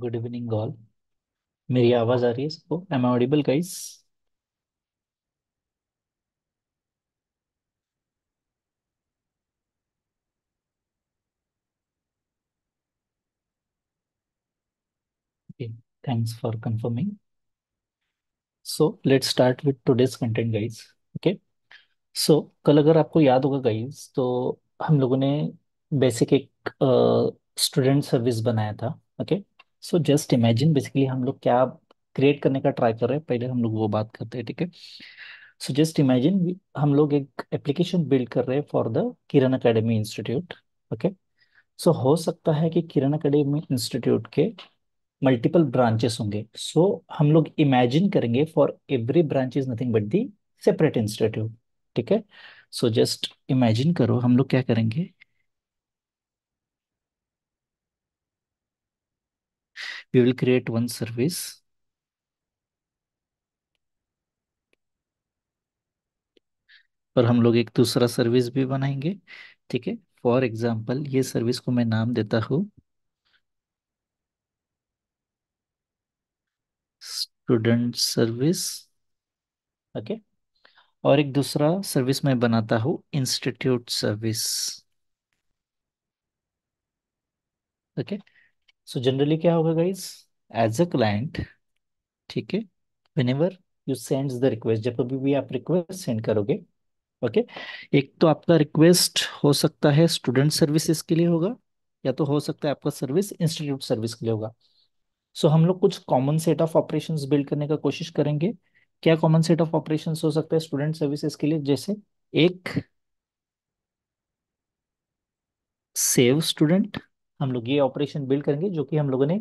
Good evening all मेरी आवाज आ रही है सबको am audible guys thanks for confirming so let's start with today's content guys okay so कल अगर आपको याद होगा गाइज तो हम लोगों ने बेसिक एक स्टूडेंट uh, सर्विस बनाया था okay okay? So just imagine basically हम लोग क्या क्रिएट करने का ट्राई कर रहे हैं पहले हम लोग वो बात करते हैं ठीक है सो जस्ट इमेजिन हम लोग एक एप्लीकेशन बिल्ड कर रहे हैं for the Kiran academy institute okay so हो सकता है कि किरण अकेडमी इंस्टीट्यूट के मल्टीपल ब्रांचेस होंगे सो so, हम लोग इमेजिन करेंगे for every branch is nothing but the separate institute ठीक है सो जस्ट इमेजिन करो हम लोग क्या करेंगे we will create one service और हम लोग एक दूसरा सर्विस भी बनाएंगे ठीक है फॉर एग्जाम्पल ये सर्विस को मैं नाम देता हूँ स्टूडेंट सर्विस ओके और एक दूसरा सर्विस मैं बनाता हूँ institute service okay okay? So generally क्या होगा गाइज एज अ क्लाइंट ठीक है whenever you send the request जब कभी भी आप रिक्वेस्ट सेंड करोगे ओके okay? एक तो आपका रिक्वेस्ट हो सकता है स्टूडेंट सर्विसेज के लिए होगा या तो हो सकता है आपका सर्विस इंस्टीट्यूट सर्विस के लिए होगा सो so, हम लोग कुछ common set of operations build करने का कोशिश करेंगे क्या कॉमन सेट ऑफ ऑपरेशंस हो सकता है स्टूडेंट सर्विसेज के लिए जैसे एक सेव स्टूडेंट हम लोग ये ऑपरेशन बिल्ड करेंगे जो कि हम लोगों ने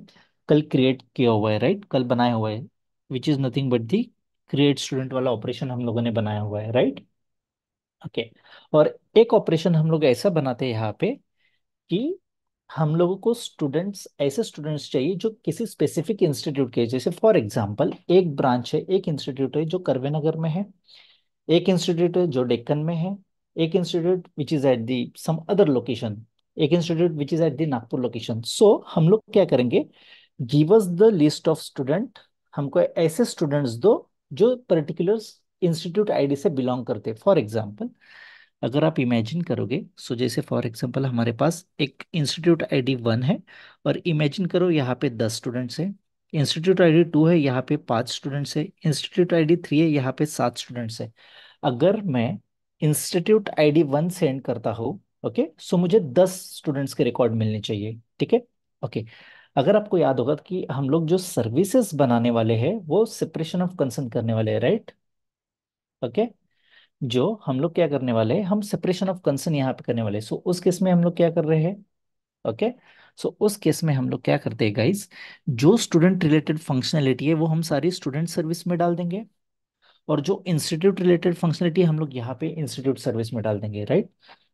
कल क्रिएट किया हुआ है राइट कल बनाया हुआ है which is nothing but the create student वाला ऑपरेशन हम लोगों ने बनाया हुआ है राइट ओके okay. और एक ऑपरेशन हम लोग ऐसा बनाते हैं यहाँ पे कि हम लोगों को स्टूडेंट्स ऐसे स्टूडेंट्स चाहिए जो किसी स्पेसिफिक इंस्टीट्यूट के जैसे फॉर एग्जांपल एक ब्रांच है एक इंस्टीट्यूट है जो करवे नगर में है एक इंस्टीट्यूट है जो डेक्कन में है एक institute which is at the some other location एक institute which is at the Nagpur location so हम लोग क्या करेंगे give us the list of student हमको ऐसे स्टूडेंट्स दो जो पर्टिकुलर इंस्टीट्यूट आईडी से बिलोंग करते फॉर एग्जाम्पल अगर आप इमेजिन करोगे सो जैसे फॉर एग्जाम्पल हमारे पास एक इंस्टीट्यूट डी वन है और इमेजिन करो यहाँ पे दस स्टूडेंट्स हैं इंस्टीट्यूट आईडी टू है यहाँ पे पांच स्टूडेंट्स है इंस्टीट्यूट आईडी थ्री है यहाँ पे सात स्टूडेंट्स है अगर मैं इंस्टीट्यूट आईडी वन सेंड करता हूँ ओके okay? सो so, मुझे दस स्टूडेंट्स के रिकॉर्ड मिलने चाहिए ठीक है ओके अगर आपको याद होगा कि हम लोग जो सर्विसेज बनाने वाले हैं वो सेपरेशन ऑफ कंसर्न करने वाले हैं राइट ओके जो हम लोग क्या करने वाले हैं हम सेपरेशन ऑफ कंसर्न यहाँ पे करने वाले सो so, उस केस में हम लोग क्या कर रहे हैं ओके सो उस केस में हम लोग क्या करते हैं गाइज जो स्टूडेंट रिलेटेड फंक्शनैलिटी है वो हम सारी स्टूडेंट सर्विस में डाल देंगे और जो इंस्टीट्यूट रिलेटेड फंक्शनलिटी हम लोग यहाँ पे इंस्टीट्यूट सर्विस में डाल देंगे राइट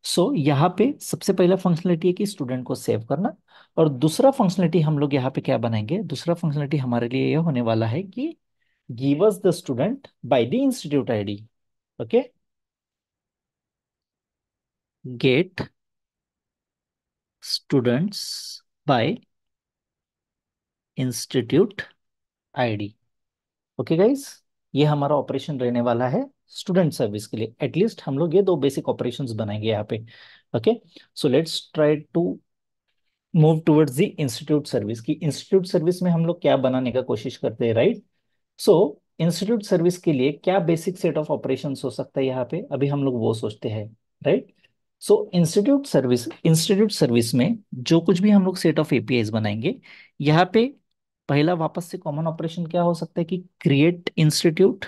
सो so, यहाँ पे सबसे पहला फंक्शनलिटी है कि स्टूडेंट को सेव करना और दूसरा फंक्शनलिटी हम लोग यहाँ पे क्या बनाएंगे दूसरा फंक्शनलिटी हमारे लिए यह होने वाला है कि give us the student by the institute ID okay get students by institute ID okay guys ये हमारा ऑपरेशन रहने वाला है स्टूडेंट सर्विस के लिए एटलीस्ट हम लोग ये दो बेसिक ऑपरेशंस बनाएंगे यहाँ पे okay so let's try to move towards the institute service की इंस्टीट्यूट सर्विस में हम लोग क्या बनाने का कोशिश करते हैं राइट सो इंस्टीट्यूट सर्विस के लिए क्या बेसिक सेट ऑफ ऑपरेशन हो सकता है यहाँ पे अभी हम लोग वो सोचते हैं right so institute service institute service में जो कुछ भी हम लोग सेट ऑफ एपीआई बनाएंगे यहाँ पे पहला वापस से कॉमन ऑपरेशन क्या हो सकता है कि क्रिएट इंस्टीट्यूट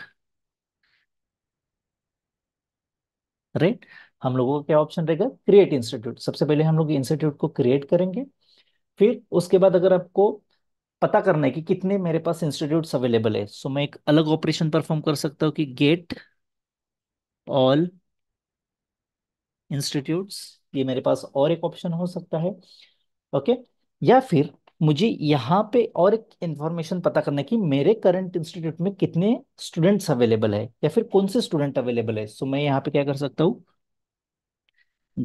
राइट हम लोगों का क्या ऑप्शन रहेगा क्रिएट इंस्टीट्यूट सबसे पहले हम लोग इंस्टीट्यूट को क्रिएट करेंगे फिर उसके बाद अगर आपको पता करना है कि कितने मेरे पास इंस्टीट्यूट अवेलेबल है सो मैं एक अलग ऑपरेशन परफॉर्म कर सकता हूं कि गेट ऑल इंस्टीट्यूट्स ये मेरे पास और एक ऑप्शन हो सकता है ओके या फिर मुझे यहाँ पे और एक इन्फॉर्मेशन पता करना है कि मेरे करंट इंस्टीट्यूट में कितने स्टूडेंट्स अवेलेबल है या फिर कौन से स्टूडेंट अवेलेबल है सो so, मैं यहाँ पे क्या कर सकता हूँ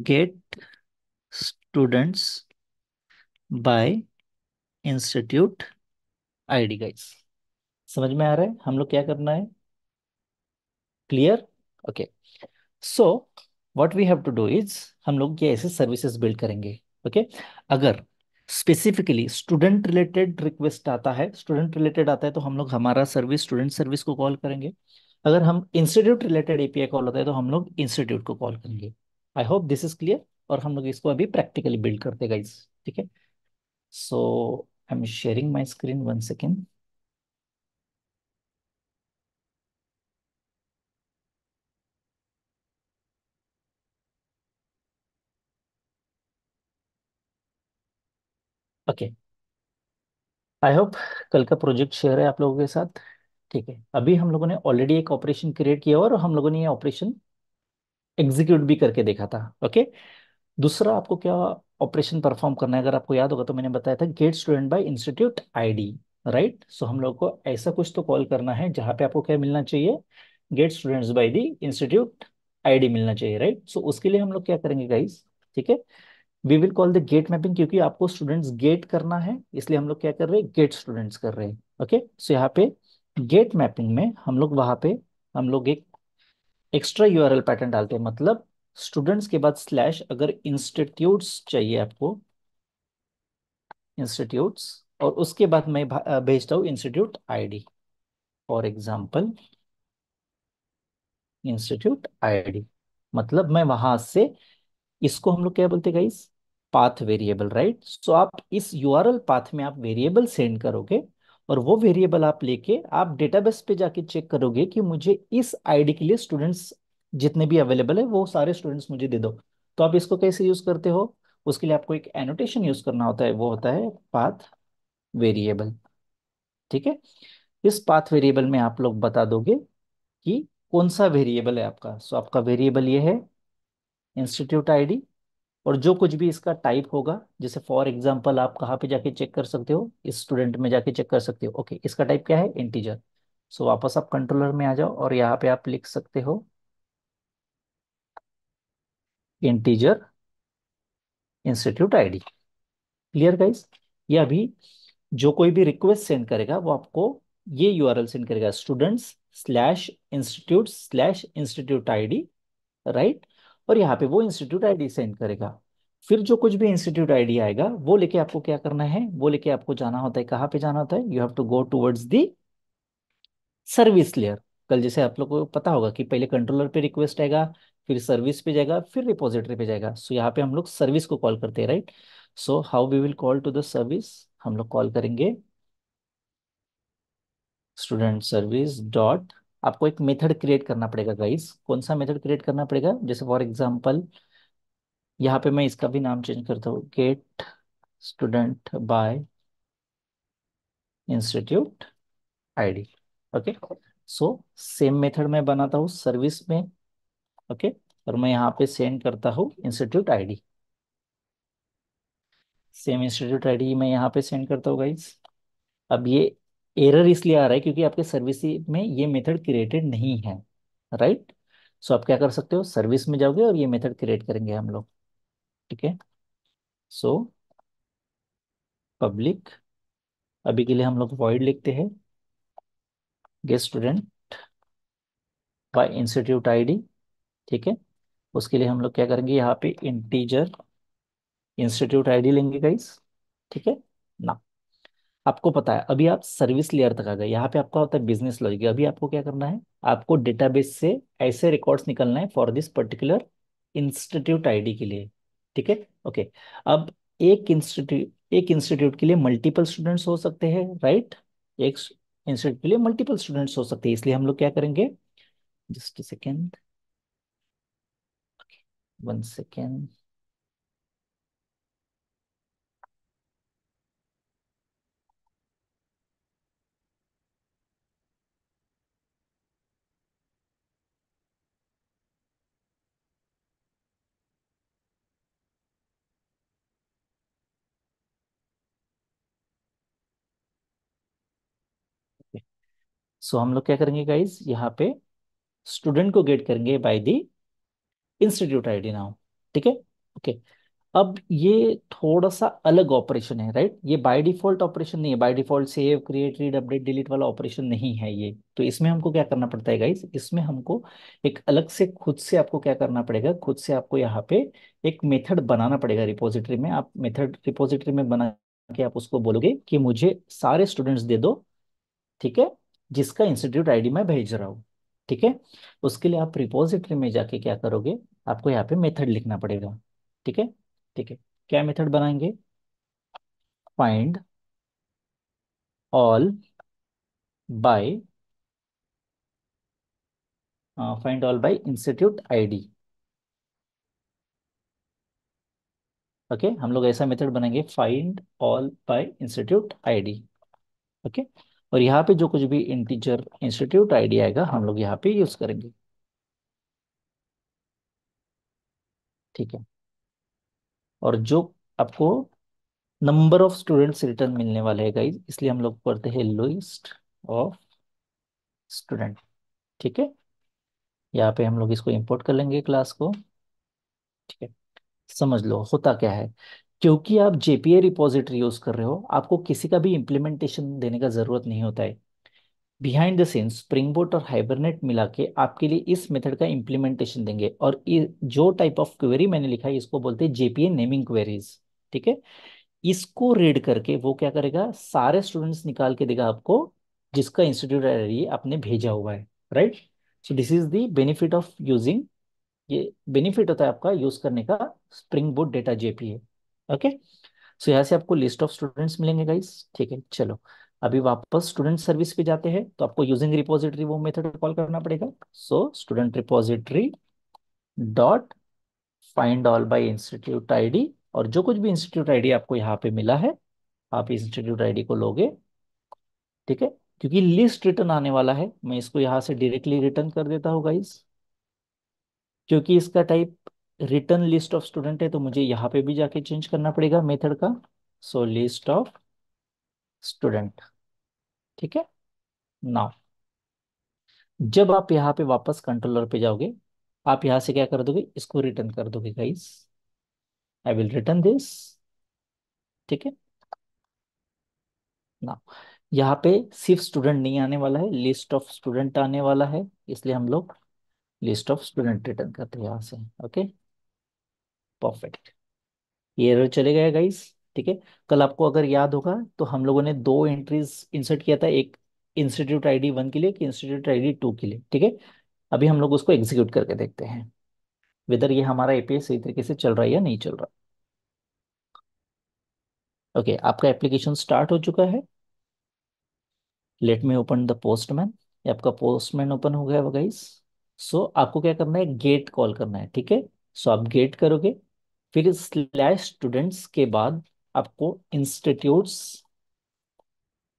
get students by institute ID guys समझ में आ रहा है हम लोग क्या करना है clear okay so what we have to do is हम लोग ये ऐसे सर्विसेज बिल्ड करेंगे ओके okay? अगर स्पेसिफिकली स्टूडेंट रिलेटेड रिक्वेस्ट आता है स्टूडेंट रिलेटेड आता है तो हम लोग हमारा सर्विस स्टूडेंट सर्विस को कॉल करेंगे अगर हम इंस्टीट्यूट रिलेटेड एपीआई कॉल होता है तो हम लोग इंस्टीट्यूट को कॉल करेंगे I hope this is clear और हम लोग इसको अभी प्रैक्टिकली बिल्ड करते गाइज ठीक है so I am sharing my screen one second okay I hope कल का प्रोजेक्ट शेयर है आप लोगों के साथ ठीक है अभी हम लोगों ने ऑलरेडी एक ऑपरेशन क्रिएट किया और हम लोगों ने ये ऑपरेशन एग्जीक्यूट भी करके देखा था ओके दूसरा आपको क्या ऑपरेशन परफॉर्म करना है अगर आपको याद होगा तो मैंने बताया था get student by institute ID right so हम लोग को ऐसा कुछ तो कॉल करना है जहां पे आपको क्या मिलना चाहिए get students by the institute ID मिलना चाहिए राइट सो उसके लिए हम लोग क्या करेंगे गाइज ठीक है we will call the get mapping क्योंकि आपको स्टूडेंट्स गेट करना है इसलिए हम लोग क्या कर रहे हैं गेट स्टूडेंट्स कर रहे हैं ओके सो यहाँ पे गेट मैपिंग में हम लोग वहां पे हम लोग एक एक्स्ट्रा यू पैटर्न डालते हैं मतलब स्टूडेंट्स के बाद स्लैश अगर इंस्टीट्यूट्स चाहिए आपको इंस्टीट्यूट्स और उसके बाद मैं भेजता हूँ institute ID for example institute ID मतलब मैं वहां से इसको हम लोग क्या बोलते हैं guys path variable right so आप इस यूआरएल पाथ में आप वेरिएबल सेंड करोगे और वो वेरिएबल आप लेके आप डेटाबेस पे जाके चेक करोगे कि मुझे इस आईडी के लिए स्टूडेंट्स जितने भी अवेलेबल है वो सारे स्टूडेंट्स मुझे दे दो तो आप इसको कैसे यूज करते हो उसके लिए आपको एक एनोटेशन यूज करना होता है वो होता है पाथ वेरिएबल ठीक है इस पाथ वेरिएबल में आप लोग बता दोगे कि कौन सा वेरिएबल है आपका सो so, आपका वेरिएबल ये है इंस्टीट्यूट आईडी और जो कुछ भी इसका टाइप होगा जैसे फॉर एग्जाम्पल आप कहाँ पे जाके चेक कर सकते हो इस स्टूडेंट में जाके चेक कर सकते हो ओके इसका टाइप क्या है इंटीजर सो so, वापस आप कंट्रोलर में आ जाओ और यहाँ पे आप लिख सकते हो integer institute ID clear guys ये अभी जो कोई भी रिक्वेस्ट सेंड करेगा वो आपको ये एल सेंड करेगा students slash institute slash institute D right और यहाँ पे वो इंस्टीट्यूट आईडी सेंड करेगा फिर जो कुछ भी इंस्टीट्यूट आईडी आएगा वो लेके आपको क्या करना है वो लेके आपको जाना होता है कहाँ पे जाना होता है you have to go towards the service layer कल जैसे आप लोग को पता होगा कि पहले कंट्रोलर पे रिक्वेस्ट आएगा फिर सर्विस पे जाएगा फिर रिपोजिटरी पे जाएगा सो so, यहाँ पे हम लोग सर्विस को कॉल करते हैं right so how we will call to the service हम लोग कॉल करेंगे स्टूडेंट सर्विस डॉट आपको एक मेथड क्रिएट करना पड़ेगा गाइस कौन सा मेथड क्रिएट करना पड़ेगा जैसे फॉर एग्जांपल यहाँ पे मैं इसका भी नाम चेंज करता हूँ get student by institute ID okay so same method मैं बनाता हूँ सर्विस में ओके okay? और मैं यहाँ पे सेंड करता हूँ institute ID same institute ID मैं यहाँ पे सेंड करता हूँ गाइज अब ये एरर इसलिए आ रहा है क्योंकि आपके सर्विस में ये मेथड क्रिएटेड नहीं है राइट सो so, आप क्या कर सकते हो सर्विस में जाओगे और ये मेथड क्रिएट करेंगे हम लोग ठीक है सो पब्लिक अभी के लिए हम लोग वॉइड लिखते हैं guest student by institute ID ठीक है उसके लिए हम लोग क्या करेंगे यहाँ पे इंटीजर इंस्टीट्यूट आईडी लेंगे गाइस ठीक है आपको पता है अभी आप सर्विस लेयर तक आ गए यहाँ पे आपका होता है बिजनेस लॉजिक अभी आपको क्या करना है आपको डेटाबेस से ऐसे रिकॉर्ड्स निकलना है for this particular institute ID के लिए ठीक है ओके अब एक इंस्टीट्यूट एक इंस्टीट्यूट के लिए मल्टीपल स्टूडेंट्स हो सकते हैं राइट एक इंस्टीट्यूट के लिए मल्टीपल स्टूडेंट्स हो सकते हैं इसलिए हम लोग क्या करेंगे just second one second so so, हम लोग क्या करेंगे गाइज यहाँ पे स्टूडेंट को गेट करेंगे by the institute ID now ठीक है ओके अब ये थोड़ा सा अलग ऑपरेशन है राइट ये बाय डिफॉल्ट ऑपरेशन नहीं है by default save create read update delete वाला ऑपरेशन नहीं है ये तो इसमें हमको क्या करना पड़ता है गाइज इसमें हमको एक अलग से खुद से आपको क्या करना पड़ेगा खुद से आपको यहाँ पे एक मेथड बनाना पड़ेगा रिपोजिटरी में आप मेथड रिपोजिटरी में बना के आप उसको बोलोगे कि मुझे सारे स्टूडेंट्स दे दो ठीक है जिसका इंस्टीट्यूट आईडी मैं भेज रहा हूँ ठीक है उसके लिए आप रिपोजिटरी में जाके क्या करोगे आपको यहाँ पे मेथड लिखना पड़ेगा ठीक है ठीक है क्या मेथड बनाएंगे find all by find all by institute ID okay हम लोग ऐसा मेथड बनाएंगे find all by institute ID okay और यहाँ पे जो कुछ भी इंटीजर इंस्टीट्यूट आईडी आएगा हम लोग यहाँ पे यूज करेंगे ठीक है और जो आपको नंबर ऑफ स्टूडेंट्स रिटर्न मिलने वाले है गाइज इसलिए हम लोग पढ़ते हैं लिस्ट ऑफ स्टूडेंट ठीक है यहाँ पे हम लोग इसको इंपोर्ट कर लेंगे क्लास को ठीक है समझ लो होता क्या है क्योंकि आप जेपीए रिपोजिटरी यूज कर रहे हो आपको किसी का भी इम्प्लीमेंटेशन देने का जरूरत नहीं होता है behind the scene Spring Boot और हाइबरनेट मिला के आपके लिए इस मेथड का इम्प्लीमेंटेशन देंगे और जो टाइप ऑफ क्वेरी मैंने लिखा है इसको बोलते हैं जेपीए नेमिंग क्वेरीज ठीक है इसको रीड करके वो क्या करेगा सारे स्टूडेंट्स निकाल के देगा आपको जिसका इंस्टीट्यूट आपने भेजा हुआ है right so this is benefit of using ये बेनिफिट होता है आपका यूज करने का Spring Boot data JPA okay so यहाँ से आपको लिस्ट ऑफ स्टूडेंट्स मिलेंगे गाइस ठीक है चलो अभी वापस स्टूडेंट सर्विस पे जाते हैं तो आपको यूजिंग रिपोजिटरी वो मेथड कॉल करना पड़ेगा so student repository dot find all by institute ID और जो कुछ भी इंस्टीट्यूट आईडी आपको यहाँ पे मिला है आप इंस्टीट्यूट आईडी को लोगे ठीक है क्योंकि लिस्ट रिटर्न आने वाला है मैं इसको यहाँ से डिरेक्टली रिटर्न कर देता हूँ गाइस क्योंकि इसका type return list of student है तो मुझे यहाँ पे भी जाके चेंज करना पड़ेगा मेथड का सो लिस्ट ऑफ स्टूडेंट ठीक है नाउ जब आप यहाँ पे वापस कंट्रोलर पे जाओगे आप यहां से क्या कर दोगे इसको रिटर्न कर दोगे guys I will return this ठीक है ना यहाँ पे सिर्फ स्टूडेंट नहीं आने वाला है लिस्ट ऑफ स्टूडेंट आने वाला है इसलिए हम लोग लिस्ट ऑफ स्टूडेंट रिटर्न करते हैं यहां से ओके परफेक्ट ये एरर चले गया गाइस ठीक है कल आपको अगर याद होगा तो हम लोगों ने दो एंट्रीज इंसर्ट किया था एक इंस्टीट्यूट आईडी वन के लिए कि इंस्टीट्यूट आईडी टू के लिए ठीक है अभी हम लोग उसको एग्जीक्यूट करके देखते हैं वेदर ये हमारा एपीएस सही तरीके से चल रहा है या नहीं चल रहा ओके okay, आपका एप्लीकेशन स्टार्ट हो चुका है let me open the Postman आपका पोस्टमैन ओपन हो गया वो गाइस सो so, आपको क्या करना है गेट कॉल करना है ठीक है सो आप गेट करोगे फिर स्लैश स्टूडेंट्स के बाद आपको इंस्टीट्यूट्स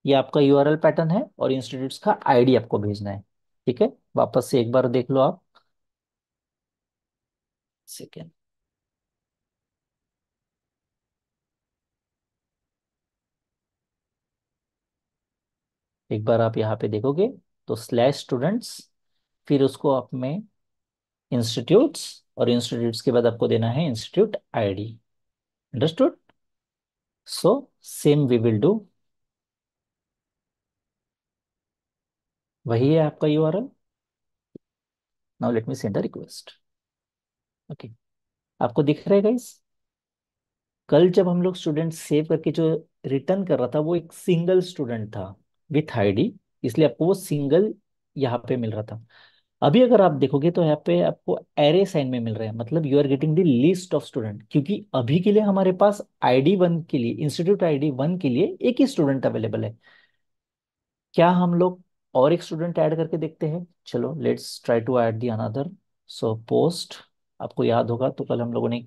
ये आपका यूआरएल पैटर्न है और इंस्टीट्यूट्स का आईडी आपको भेजना है ठीक है वापस से एक बार देख लो आप सेकेंड एक बार आप यहाँ पे देखोगे तो स्लैश स्टूडेंट्स फिर उसको आप में इंस्टीट्यूट्स और इंस्टीट्यूट्स के बाद आपको देना है institute ID understood so same we will do वही है आपका U R L now let me send a request okay आपको दिख रहा है गाइस कल जब हम लोग स्टूडेंट सेव करके जो रिटर्न कर रहा था वो एक सिंगल स्टूडेंट था विथ आईडी इसलिए आपको वो सिंगल यहाँ पे मिल रहा था अभी अगर आप देखोगे तो यहाँ पे आपको एरे साइन में मिल रहा है मतलब you are getting the list of student क्योंकि अभी के लिए हमारे पास आईडी वन के लिए इंस्टीट्यूट आईडी वन के लिए एक ही स्टूडेंट अवेलेबल है क्या हम लोग और एक स्टूडेंट ऐड करके देखते हैं चलो let's try to add the another so post आपको याद होगा तो कल हम लोगों ने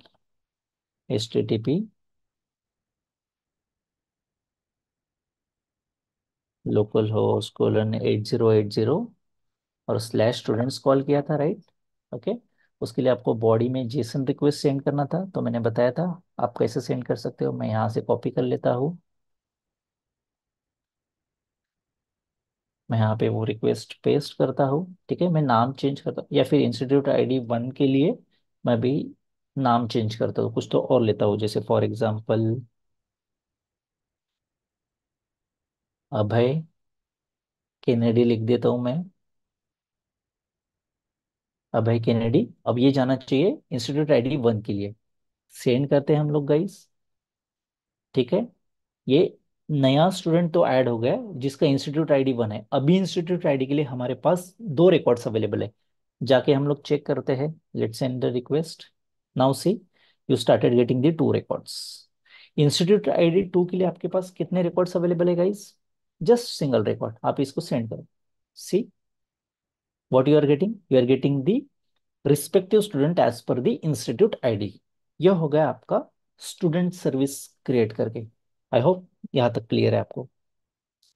S T T P localhost स्कूल एट जीरो एट जीरो और स्लैश स्टूडेंट्स कॉल किया था राइट ओके okay? उसके लिए आपको बॉडी में जेसन रिक्वेस्ट सेंड करना था तो मैंने बताया था आप कैसे सेंड कर सकते हो मैं यहाँ से कॉपी कर लेता हूँ मैं यहाँ पे वो रिक्वेस्ट पेस्ट करता हूँ ठीक है मैं नाम चेंज करता हूँ या फिर इंस्टीट्यूट आईडी वन के लिए मैं भी नाम चेंज करता हूँ कुछ तो और लेता हूँ जैसे फॉर एग्जाम्पल अभय केनेडी लिख देता हूँ मैं अभय केनेडी अब ये जाना चाहिए इंस्टीट्यूट आईडी वन के लिए सेंड करते हैं हम लोग गाइस ठीक है ये नया स्टूडेंट तो ऐड हो गया जिसका इंस्टीट्यूट आईडी वन है अभी इंस्टीट्यूट आईडी के लिए हमारे पास दो रिकॉर्ड्स अवेलेबल है जाके हम लोग चेक करते हैं let send the request now see you started getting the two records institute D two के लिए आपके पास कितने रिकॉर्ड्स अवेलेबल है गाइस जस्ट सिंगल रिकॉर्ड आप इसको सेंड करो सी what you are getting you are getting the respective student as per the institute id यह हो गया आपका स्टूडेंट सर्विस क्रिएट करके आई होप यहाँ तक क्लियर है आपको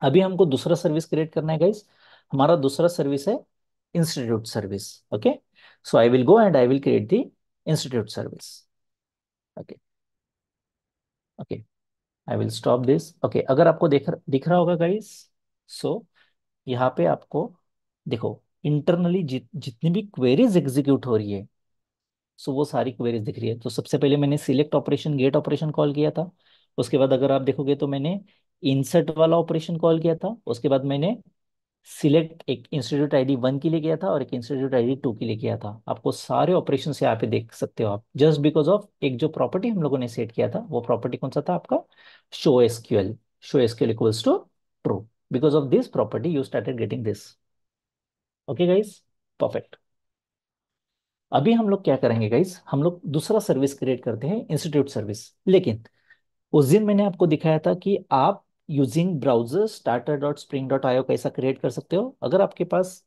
अभी हमको दूसरा सर्विस क्रिएट करना है गाइस हमारा दूसरा सर्विस है institute service okay so I will go and I will create the institute service okay okay I will stop this okay अगर आपको देख दिख रहा होगा गाइस सो so, यहाँ पे आपको देखो इंटरनली जित जितनी भी क्वेरीज एग्जीक्यूट हो रही है सो so वो सारी क्वेरीज दिख रही है तो सबसे पहले मैंने select operation get operation call किया था उसके बाद अगर आप देखोगे तो मैंने इंसर्ट वाला ऑपरेशन कॉल किया था उसके बाद मैंने सिलेक्ट एक इंस्टीट्यूट आईडी वन के लिए किया था और एक इंस्टीट्यूट आईडी टू के लिए किया था आपको सारे ऑपरेशन यहाँ पे देख सकते हो आप जस्ट बिकॉज ऑफ एक जो प्रॉपर्टी हम लोगों ने सेट किया था वो प्रॉपर्टी कौन सा था आपका show SQL show SQL equals to true because of this property you started getting this okay guys perfect अभी हम लोग क्या करेंगे गाइज हम लोग दूसरा सर्विस क्रिएट करते हैं इंस्टीट्यूट सर्विस लेकिन उस दिन मैंने आपको दिखाया था कि आप using browser starter dot spring dot io कैसा क्रिएट कर सकते हो अगर आपके पास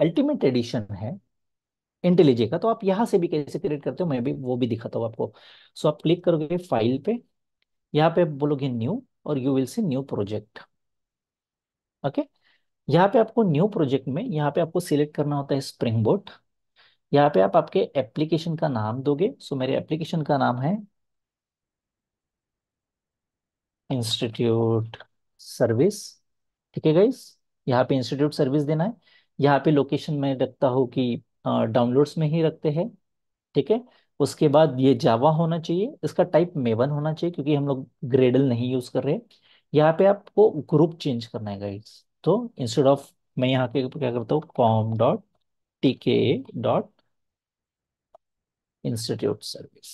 अल्टीमेट एडिशन है इंटेलिजे का तो आप यहां से भी कैसे क्रिएट करते हो मैं भी वो भी दिखाता हूँ आपको सो so, आप क्लिक करोगे फाइल पे यहाँ पे बोलोगे न्यू और you will see new project okay यहाँ पे आपको न्यू प्रोजेक्ट में यहाँ पे आपको सिलेक्ट करना होता है स्प्रिंग बोर्ड यहाँ पे आप आपके एप्लीकेशन का नाम दोगे सो मेरे एप्लीकेशन का नाम है इंस्टीट्यूट सर्विस ठीक है गाइस यहाँ पे इंस्टीट्यूट सर्विस देना है यहाँ पे लोकेशन में रखता हूँ कि डाउनलोड्स में ही रखते हैं ठीक है उसके बाद ये जावा होना चाहिए इसका टाइप मेवन होना चाहिए क्योंकि हम लोग ग्रेडल नहीं यूज़ कर रहे यहाँ पे आपको ग्रुप चेंज करना है गाइड्स तो इंस्टेड ऑफ मैं यहाँ के क्या करता हूँ com dot T K dot institute service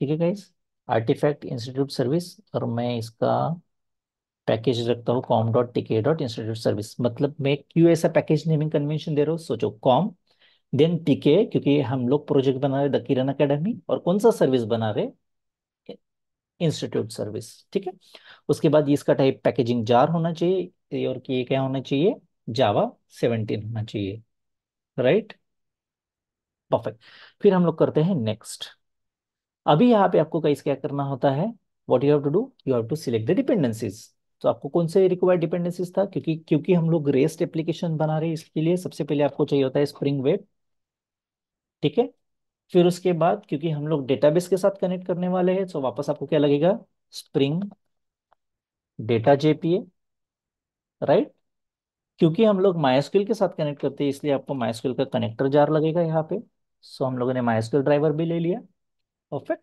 ठीक है गाइस आर्टिफैक्ट इंस्टीट्यूट सर्विस और मैं इसका पैकेज रखता हूँ com dot TK dot institute service मतलब मैं क्यों ऐसा पैकेज नेमिंग कन्वेंशन दे रहा हूँ सोचो कॉम देन टीके क्योंकि हम लोग प्रोजेक्ट बना रहे द किरण अकेडमी और कौन सा सर्विस बना रहे इंस्टीट्यूट सर्विस ठीक है उसके बाद इसका टाइप पैकेजिंग जार होना चाहिए और कि ये क्या होना चाहिए जावा सेवनटीन होना चाहिए राइट परफेक्ट फिर हम लोग करते हैं नेक्स्ट अभी यहाँ पे आपको कई क्या करना होता है what you have to do you have to select the dependencies तो आपको कौन से रिक्वायर्ड डिपेंडेंसीज था क्योंकि क्योंकि हम लोग रेस्ट एप्लीकेशन बना रहे हैं इसके लिए सबसे पहले आपको चाहिए होता है स्प्रिंग वेब ठीक है फिर उसके बाद क्योंकि हम लोग डेटाबेस के साथ कनेक्ट करने वाले हैं तो वापस आपको क्या लगेगा स्प्रिंग डेटा जेपीए राइट क्योंकि हम लोग माइस्क्यूल के साथ कनेक्ट करते हैं इसलिए आपको माइस्क्यूल का कनेक्टर जार लगेगा यहाँ पे सो हम लोगों ने माइस्क्यूल ड्राइवर भी ले लिया परफेक्ट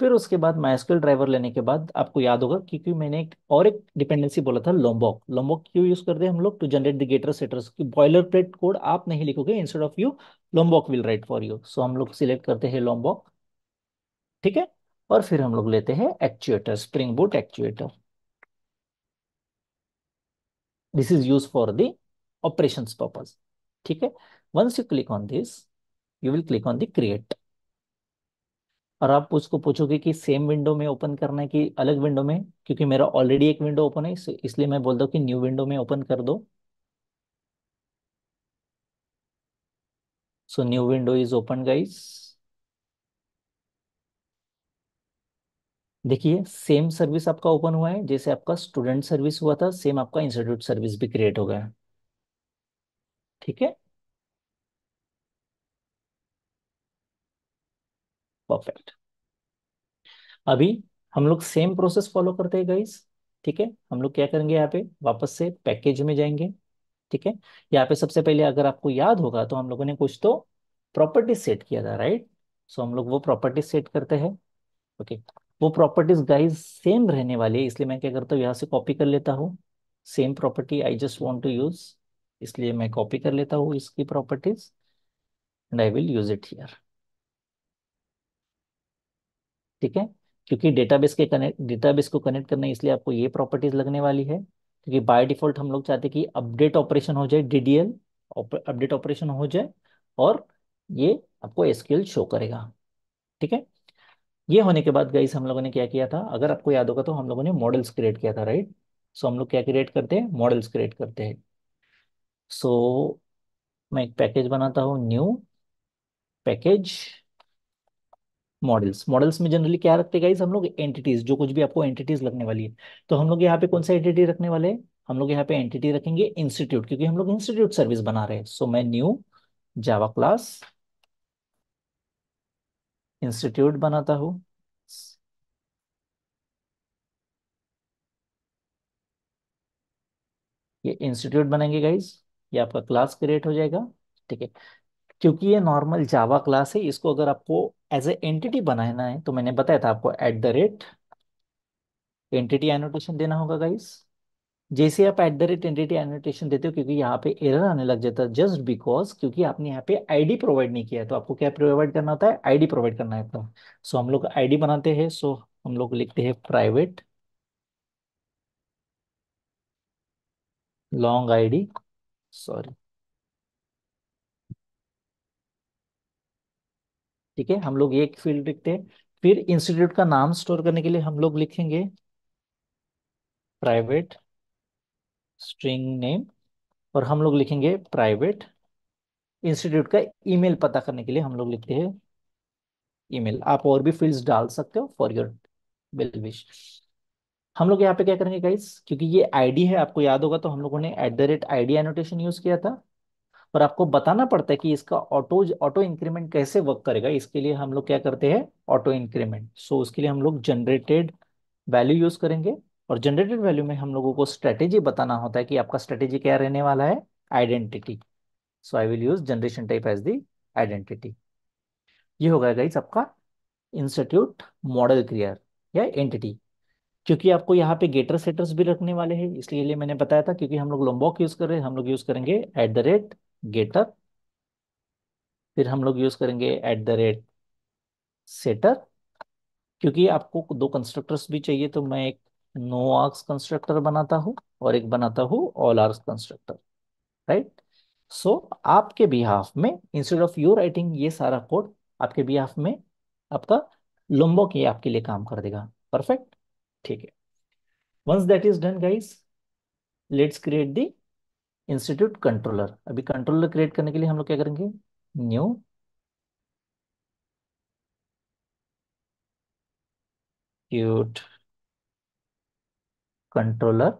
फिर उसके बाद माइस्क्यूल ड्राइवर लेने के बाद आपको याद होगा क्योंकि मैंने एक और एक डिपेंडेंसी बोला था लोम्बॉक लोम्बॉक क्यों यूज करते हैं हम लोग to generate the getter setters की बॉयलर प्लेट कोड आप नहीं लिखोगे instead of you Lombok will write for you so हम लोग सिलेक्ट करते हैं लॉम्बॉक ठीक है और फिर हम लोग लेते हैं actuator Spring Boot actuator this is use for the operation purpose ठीक है once you click on this you will click on the create और आप उसको पूछोगे कि सेम विंडो में ओपन करना है कि अलग विंडो में क्योंकि मेरा ऑलरेडी एक विंडो ओपन है इसलिए मैं बोलता हूँ कि न्यू विंडो में ओपन कर दो So new window is open guys. देखिए सेम सर्विस आपका ओपन हुआ है जैसे आपका स्टूडेंट सर्विस हुआ था सेम आपका इंस्टीट्यूट सर्विस भी क्रिएट हो गया ठीक है परफेक्ट अभी हम लोग सेम प्रोसेस फॉलो करते हैं गाइस ठीक है हम लोग क्या करेंगे यहाँ पे वापस से पैकेज में जाएंगे ठीक है यहाँ पे सबसे पहले अगर आपको याद होगा तो हम लोगों ने कुछ तो प्रॉपर्टीज सेट किया था राइट सो हम लोग वो प्रॉपर्टीज सेट करते हैं ओके वो प्रॉपर्टीज गाइज सेम रहने वाली है इसलिए मैं क्या करता हूँ यहाँ से कॉपी कर लेता हूँ same property I just want to use इसलिए मैं कॉपी कर लेता हूँ इसकी properties and I will use it here ठीक है क्योंकि डेटाबेस के कनेक्ट डेटाबेस को कनेक्ट करना इसलिए आपको ये प्रॉपर्टीज लगने वाली है क्योंकि बाय डिफॉल्ट हम लोग चाहते हैं कि अपडेट ऑपरेशन हो जाए डीडीएल अपडेट ऑपरेशन हो जाए और ये आपको एसक्यूएल शो करेगा ठीक है ये होने के बाद गाइस हम लोगों ने क्या किया था अगर आपको याद होगा तो हम लोगों ने मॉडल्स क्रिएट किया था राइट सो so, हम लोग क्या क्रिएट करते हैं मॉडल्स क्रिएट करते हैं सो so, मैं एक पैकेज बनाता हूँ न्यू पैकेज मॉडल्स मॉडल्स में जनरली क्या रखते गाइज हम लोग एंटिटीज जो कुछ भी आपको एंटिटीज लगने वाली है तो हम लोग यहाँ पे कौन सा एंटिटी रखने वाले हैं हम लोग यहाँ पे एंटिटी रखेंगे इंस्टीट्यूट क्योंकि हम लोग इंस्टीट्यूट सर्विस बना रहे हैं सो मैं न्यू जावा क्लास इंस्टीट्यूट बनाता हूं ये इंस्टीट्यूट बनेंगे गाइज ये आपका क्लास क्रिएट हो जाएगा ठीक है क्योंकि ये नॉर्मल जावा क्लास है इसको अगर आपको एज ए एंटिटी बनाना है तो मैंने बताया था आपको at the rate entity annotation देना होगा गाइस जैसे आप at the rate entity annotation देते हो क्योंकि यहाँ पे एरर आने लग जाता है जस्ट बिकॉज क्योंकि आपने यहाँ पे आईडी प्रोवाइड नहीं किया है तो आपको क्या प्रोवाइड करना होता है आईडी प्रोवाइड करना है सो हम लोग आईडी बनाते हैं सो हम लोग लिखते हैं प्राइवेट लॉन्ग आईडी सॉरी ठीक है हम लोग एक फील्ड लिखते हैं फिर इंस्टीट्यूट का नाम स्टोर करने के लिए हम लोग लिखेंगे प्राइवेट स्ट्रिंग नेम और हम लोग लिखेंगे प्राइवेट इंस्टीट्यूट का ईमेल पता करने के लिए हम लोग लिखते हैं ईमेल आप और भी फील्ड्स डाल सकते हो फॉर योर वेल विश हम लोग यहाँ पे क्या करेंगे गाइस क्योंकि ये आईडी है आपको याद होगा तो हम लोगों ने at the rate ID annotation use किया था पर आपको बताना पड़ता है कि इसका ऑटो ऑटो इंक्रीमेंट कैसे वर्क करेगा इसके लिए हम लोग क्या करते हैं ऑटो इंक्रीमेंट सो उसके लिए हम लोग जनरेटेड वैल्यू यूज करेंगे और जनरेटेड वैल्यू में हम लोगों को स्ट्रेटेजी बताना होता है कि आपका स्ट्रेटेजी क्या रहने वाला है identity so I will use generation type as the identity ये होगा गाइज आपका इंस्टीट्यूट मॉडल क्रियर या एंटिटी क्योंकि आपको यहाँ पे गेटर सेटर्स भी रखने वाले हैं इसलिए मैंने बताया था क्योंकि हम लोग लोम्बॉक यूज कर रहे हैं हम लोग यूज करेंगे एट द रेट गेटर फिर हम लोग यूज करेंगे एट द रेट सेटर क्योंकि आपको दो कंस्ट्रक्टर्स भी चाहिए तो मैं एक नो आर्स कंस्ट्रक्टर बनाता हूँ और एक बनाता हूँ all args constructor right so आपके बिहाफ में इंस्टेड ऑफ यू राइटिंग ये सारा कोड आपके बिहाफ में आपका लुम्बो की आपके लिए काम कर देगा परफेक्ट ठीक है once that is done guys let's create the institute controller अभी कंट्रोलर क्रिएट करने के लिए हम लोग क्या करेंगे न्यू क्यूट कंट्रोलर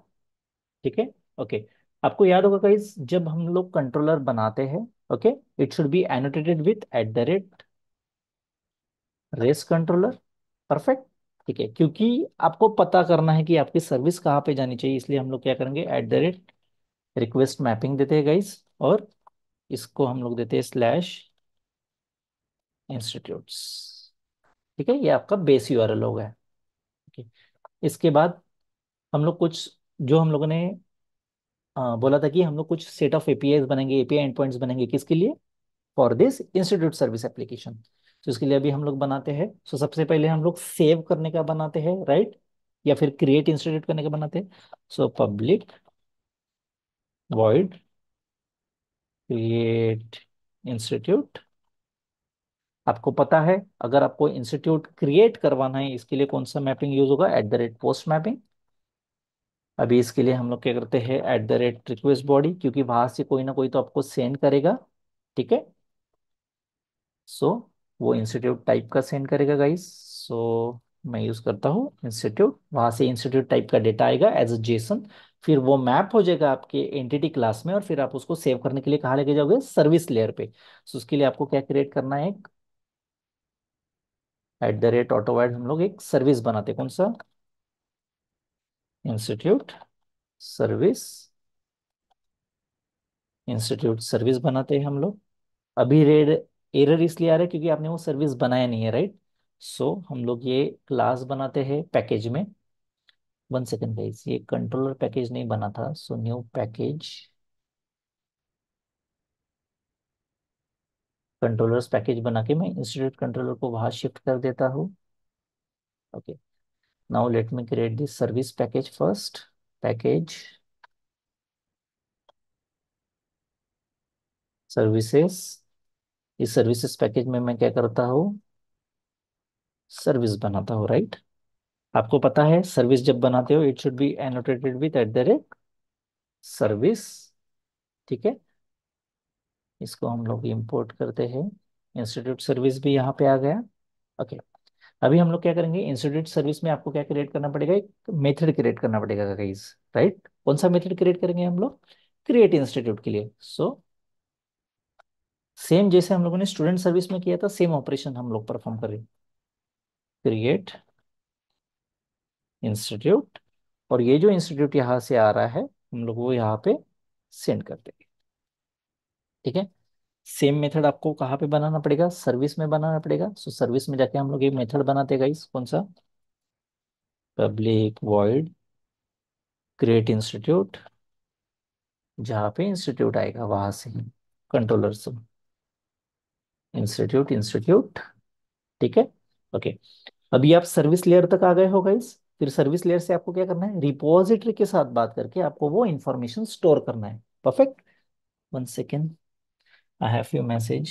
ठीक है ओके आपको याद होगा गाइज जब हम लोग कंट्रोलर बनाते हैं okay it should be annotated with at the rate rest controller perfect ठीक है क्योंकि आपको पता करना है कि आपकी सर्विस कहाँ पे जानी चाहिए इसलिए हम लोग क्या करेंगे at the rate request mapping देते हैं गाइस और इसको हम लोग देते हैं स्लैश इंस्टीट्यूट्स ठीक है ये आपका बेस यू आर होगा इसके बाद हम लोग कुछ जो हम लोगों ने आ, बोला था कि हम लोग कुछ सेट ऑफ एपीआई बनेंगे एपीआई एंड पॉइंट बनेंगे किसके लिए for this institute service application तो इसके लिए अभी हम लोग बनाते हैं सो so, सबसे पहले हम लोग सेव करने का बनाते हैं राइट या फिर क्रिएट इंस्टीट्यूट करने का बनाते हैं so public void create institute आपको पता है अगर आपको इंस्टीट्यूट क्रिएट करवाना है इसके लिए कौन सा मैपिंग यूज होगा at the rate post mapping अभी इसके लिए हम लोग क्या करते हैं at the rate request body क्योंकि वहां से कोई ना कोई तो आपको सेंड करेगा ठीक है सो so, वो इंस्टीट्यूट टाइप का सेंड करेगा गाइस सो मैं यूज करता हूँ इंस्टीट्यूट वहां से इंस्टीट्यूट टाइप का डेटा आएगा एज अ जेसन फिर वो मैप हो जाएगा आपके एंटिटी क्लास में और फिर आप उसको सेव करने के लिए कहा लेके जाओगे सर्विस लेयर पे सो उसके लिए आपको क्या क्रिएट करना है एक एट द रेट ऑटोवाइड हम लोग एक सर्विस बनाते कौन सा इंस्टीट्यूट सर्विस इंस्टीट्यूट सर्विस बनाते हैं हम लोग अभी रेड एरर इसलिए आ रहा है क्योंकि आपने वो सर्विस बनाया नहीं है राइट सो so, हम लोग ये क्लास बनाते हैं पैकेज में वन सेकेंड गाइज ये कंट्रोलर पैकेज नहीं बना था so new package controllers package बना के मैं इंस्टीट्यूट कंट्रोलर को वहां शिफ्ट कर देता हूँ okay now let me create this service package first package services इस सर्विसेस पैकेज में मैं क्या करता हूँ सर्विस बनाता हो राइट आपको पता है सर्विस जब बनाते हो it should be annotated with at the rate service ठीक है इसको हम लोग इंपोर्ट करते हैं इंस्टीट्यूट सर्विस भी यहाँ पे आ गया ओके okay. अभी हम लोग क्या करेंगे इंस्टीट्यूट सर्विस में आपको क्या क्रिएट करना पड़ेगा एक मेथड क्रिएट करना पड़ेगा गाइज राइट कौन सा मेथड क्रिएट करेंगे हम लोग क्रिएट इंस्टीट्यूट के लिए सो so, सेम जैसे हम लोगों ने स्टूडेंट सर्विस में किया था सेम ऑपरेशन हम लोग परफॉर्म करेंगे क्रिएट इंस्टीट्यूट और ये जो इंस्टीट्यूट यहाँ से आ रहा है हम लोग वो यहाँ पे सेंड कर देंगे ठीक है सेम मेथड आपको कहाँ पे बनाना पड़ेगा सर्विस में बनाना पड़ेगा सो so, सर्विस में जाके हम लोग ये मेथड बनाते गाइस कौन सा पब्लिक वर्ल्ड क्रिएट इंस्टीट्यूट जहाँ पे इंस्टीट्यूट आएगा वहां से कंट्रोलर से इंस्टीट्यूट इंस्टीट्यूट ठीक है ओके अभी आप सर्विस लेयर तक आ गए हो गाइस फिर सर्विस लेयर से आपको क्या करना है रिपोजिटरी के साथ बात करके आपको वो इंफॉर्मेशन स्टोर करना है perfect one second I have you message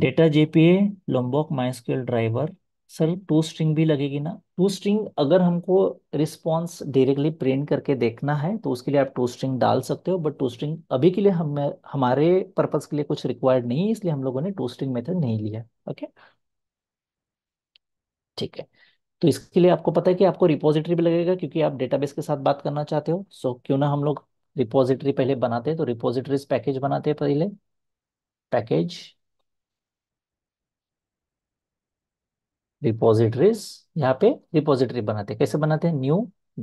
data JPA Lombok MySQL driver sir to string भी लगेगी ना टू स्ट्रिंग अगर हमको रिस्पॉन्स डायरेक्टली प्रिंट करके देखना है तो उसके लिए आप टू स्ट्रिंग डाल सकते हो बट टू स्ट्रिंग अभी के लिए हम हमारे पर्पस के लिए कुछ रिक्वायर्ड नहीं है इसलिए हम लोगों ने टू स्ट्रिंग मेथड नहीं लिया ओके okay? ठीक है तो इसके लिए आपको पता है कि आपको रिपोजिटरी भी लगेगा क्योंकि आप डेटाबेस के साथ बात करना चाहते हो सो so, क्यों ना हम लोग रिपोजिटरी पहले बनाते हैं तो रिपोजिटरीज पैकेज बनाते हैं पहले पैकेज रिपोजिटरीज यहाँ पे रिपोजिटरी बनाते हैं कैसे बनाते हैं न्यू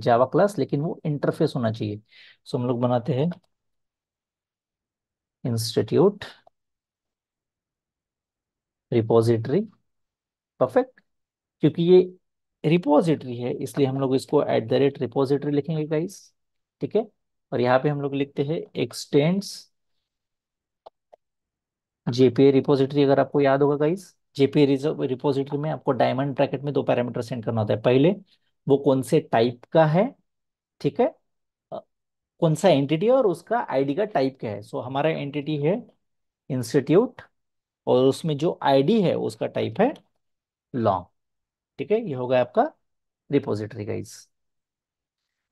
जावा क्लास लेकिन वो इंटरफेस होना चाहिए सो so, हम लोग बनाते हैं इंस्टीट्यूट रिपोजिटरी परफेक्ट क्योंकि ये रिपोजिटरी है इसलिए हम लोग इसको एट द रेट रिपोजिटरी लिखेंगे गाइस ठीक है और यहाँ पे हम लोग लिखते हैं एक्सटेंड्स जेपीए रिपोजिटरी अगर आपको याद होगा गाइस जेपीए रिपोजिटरी में आपको डायमंड ब्रैकेट में दो पैरामीटर सेंड करना होता है पहले वो कौन से टाइप का है ठीक है कौन सा एंटिटी है और उसका आईडी का टाइप क्या है सो so, हमारा एंटिटी है इंस्टीट्यूट और उसमें जो आईडी है उसका टाइप है लॉन्ग ठीक है ये हो गया आपका रिपोजिटरी गाइज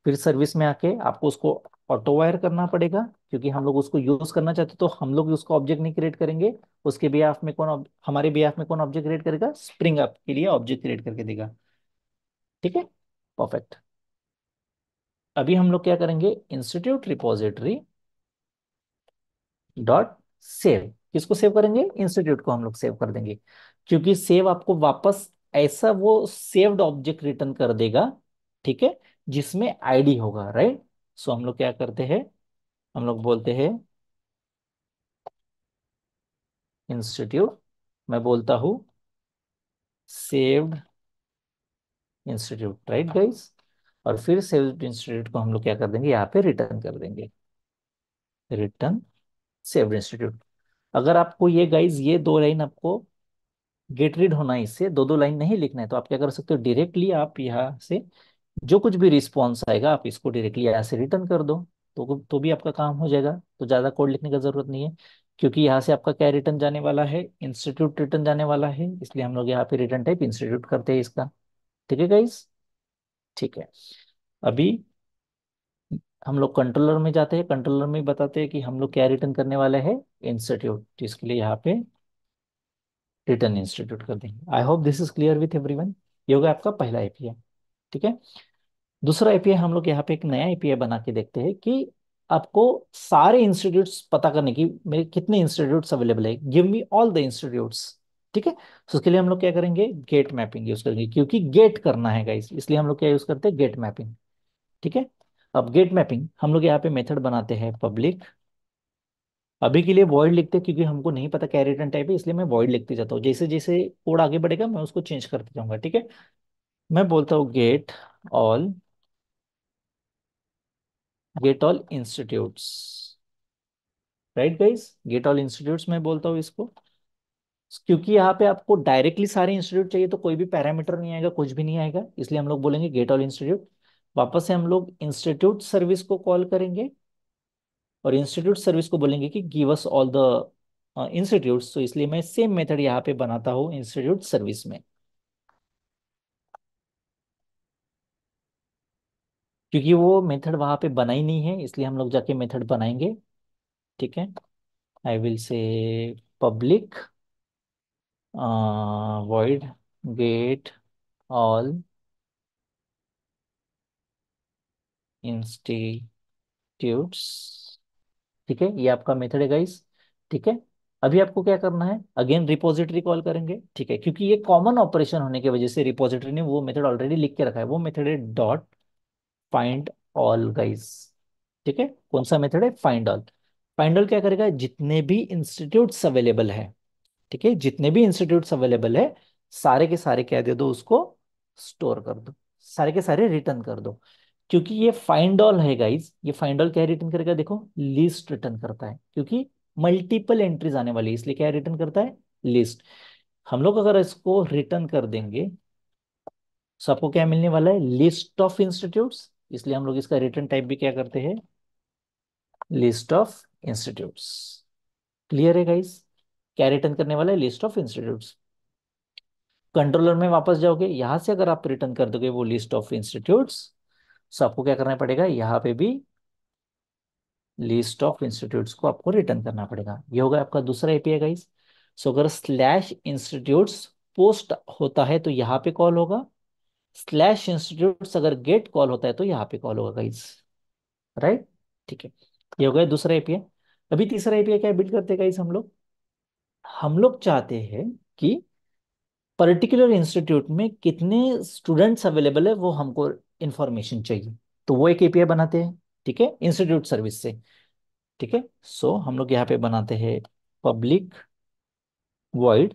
फिर सर्विस में आके आपको उसको ऑटो वायर करना पड़ेगा क्योंकि हम लोग उसको यूज करना चाहते तो हम लोग उसको ऑब्जेक्ट नहीं क्रिएट करेंगे उसके बिहाफ में कौन हमारे बिहाफ में कौन ऑब्जेक्ट क्रिएट करेगा स्प्रिंग आपके लिए ऑब्जेक्ट क्रिएट करके देगा ठीक है परफेक्ट अभी हम लोग क्या करेंगे इंस्टीट्यूट रिपोजिटरी डॉट सेव किसको सेव करेंगे इंस्टीट्यूट को हम लोग सेव कर देंगे क्योंकि सेव आपको वापस ऐसा वो सेव्ड ऑब्जेक्ट रिटर्न कर देगा ठीक है जिसमें आईडी होगा राइट सो हम लोग क्या करते हैं हम लोग बोलते हैं इंस्टीट्यूट मैं बोलता हूं सेव्ड इंस्टीट्यूट राइट गाइस और फिर सेव्ड इंस्टीट्यूट को हम लोग क्या कर देंगे यहाँ पे रिटर्न कर देंगे रिटर्न सेव्ड इंस्टीट्यूट अगर आपको ये गाइज ये दो लाइन आपको गेट रीड होना है इससे दो दो लाइन नहीं लिखना है तो आप क्या कर सकते हो डायरेक्टली आप यहाँ से जो कुछ भी रिस्पॉन्स आएगा आप इसको डायरेक्टली यहाँ से रिटर्न कर दो तो तो भी आपका काम हो जाएगा तो ज़्यादा कोड लिखने का ज़रूरत नहीं है क्योंकि यहाँ से आपका क्या रिटर्न जाने वाला है इंस्टीट्यूट रिटर्न जाने वाला है इसलिए हम लोग यहाँ पे रिटर्न टाइप इंस्टीट्यूट करते हैं इसका ठीक है गाइस ठीक है अभी हम लोग कंट्रोलर में जाते हैं कंट्रोलर में बताते हैं कि हम लोग क्या रिटर्न करने वाले हैं इंस्टीट्यूट जिसके लिए यहाँ पे रिटर्न इंस्टीट्यूट कर देंगे I hope this is clear with everyone ये होगा आपका पहला एपीआई ठीक है दूसरा एपीआई हम लोग यहाँ पे एक नया एपीआई बना के देखते हैं कि आपको सारे इंस्टीट्यूट्स पता करने की मेरे कितने इंस्टीट्यूट्स अवेलेबल है give me all the institutes ठीक है so, उसके लिए हम लोग क्या करेंगे गेट मैपिंग यूज करेंगे क्योंकि गेट करना है गाइस इसलिए हम लोग क्या यूज करते हैं गेट मैपिंग ठीक है अब गेट मैपिंग हम लोग यहाँ पे मेथड बनाते हैं पब्लिक अभी के लिए वॉइड लिखते हैं क्योंकि हमको नहीं पता क्या रिटर्न टाइप है इसलिए मैं वॉइड लिखते जाता हूँ जैसे जैसे कोड आगे बढ़ेगा मैं उसको चेंज करते जाऊंगा ठीक है मैं बोलता हूँ get all get all institutes right guys get all institutes मैं बोलता हूँ इसको क्योंकि यहाँ पे आपको डायरेक्टली सारे इंस्टीट्यूट चाहिए तो कोई भी पैरामीटर नहीं आएगा कुछ भी नहीं आएगा इसलिए हम लोग बोलेंगे गेट ऑल इंस्टीट्यूट वापस से हम लोग इंस्टीट्यूट सर्विस को कॉल करेंगे और इंस्टीट्यूट सर्विस को बोलेंगे कि give us all the institute तो इसलिए मैं सेम मेथड यहाँ पे बनाता हूँ इंस्टीट्यूट सर्विस में क्योंकि वो मेथड वहां पे बना ही नहीं है इसलिए हम लोग जाके मेथड बनाएंगे ठीक है I will say public word get all institutes ठीक है ये आपका मेथड है गाइस ठीक है अभी आपको क्या करना है अगेन रिपोजिटरी कॉल करेंगे ठीक है क्योंकि ये कॉमन ऑपरेशन होने की वजह से रिपोजिटरी ने वो मेथड ऑलरेडी लिख के रखा है वो मेथड है डॉट फाइंड ऑल गाइज ठीक है कौन सा मेथड है फाइंड ऑल फाइंड ऑल क्या करेगा जितने भी इंस्टीट्यूट अवेलेबल है ठीक है जितने भी इंस्टीट्यूट अवेलेबल है सारे के सारे क्या दे दो उसको स्टोर कर दो सारे के सारे रिटर्न कर दो क्योंकि ये फाइंड ऑल है गाइज ये फाइंड ऑल क्या रिटर्न करेगा देखो लिस्ट रिटर्न करता है क्योंकि मल्टीपल एंट्रीज आने वाली है इसलिए क्या रिटर्न करता है लिस्ट हम लोग अगर इसको रिटर्न कर देंगे सबको तो आपको क्या मिलने वाला है लिस्ट ऑफ इंस्टीट्यूट इसलिए हम लोग इसका रिटर्न टाइप भी क्या करते हैं लिस्ट ऑफ इंस्टीट्यूट क्लियर है गाइज क्या रिटर्न करने वाला है लिस्ट ऑफ इंस्टीट्यूट कंट्रोलर में वापस जाओगे यहां से अगर आप रिटर्न कर दोगे वो लिस्ट ऑफ इंस्टीट्यूट्स सो आपको क्या करना पड़ेगा यहाँ पे भी लिस्ट ऑफ इंस्टीट्यूट्स को आपको रिटर्न करना पड़ेगा ये होगा आपका दूसरा एपीआई गाइस सो अगर स्लैश इंस्टीट्यूट्स पोस्ट होता है तो यहाँ पे कॉल होगा स्लैश इंस्टीट्यूट्स अगर गेट कॉल होता है तो यहाँ पे कॉल होगा गाइस राइट ठीक है ये हो गया दूसरा एपीआई अभी तीसरा एपीआई क्या बिल्ड करते गाइस हम लोग हम लोग चाहते हैं कि पर्टिकुलर इंस्टीट्यूट में कितने स्टूडेंट्स अवेलेबल है वो हमको इंफॉर्मेशन चाहिए तो वो एक एपीआई बनाते हैं ठीक है इंस्टीट्यूट सर्विस से ठीक है सो हम लोग यहाँ पे बनाते हैं public world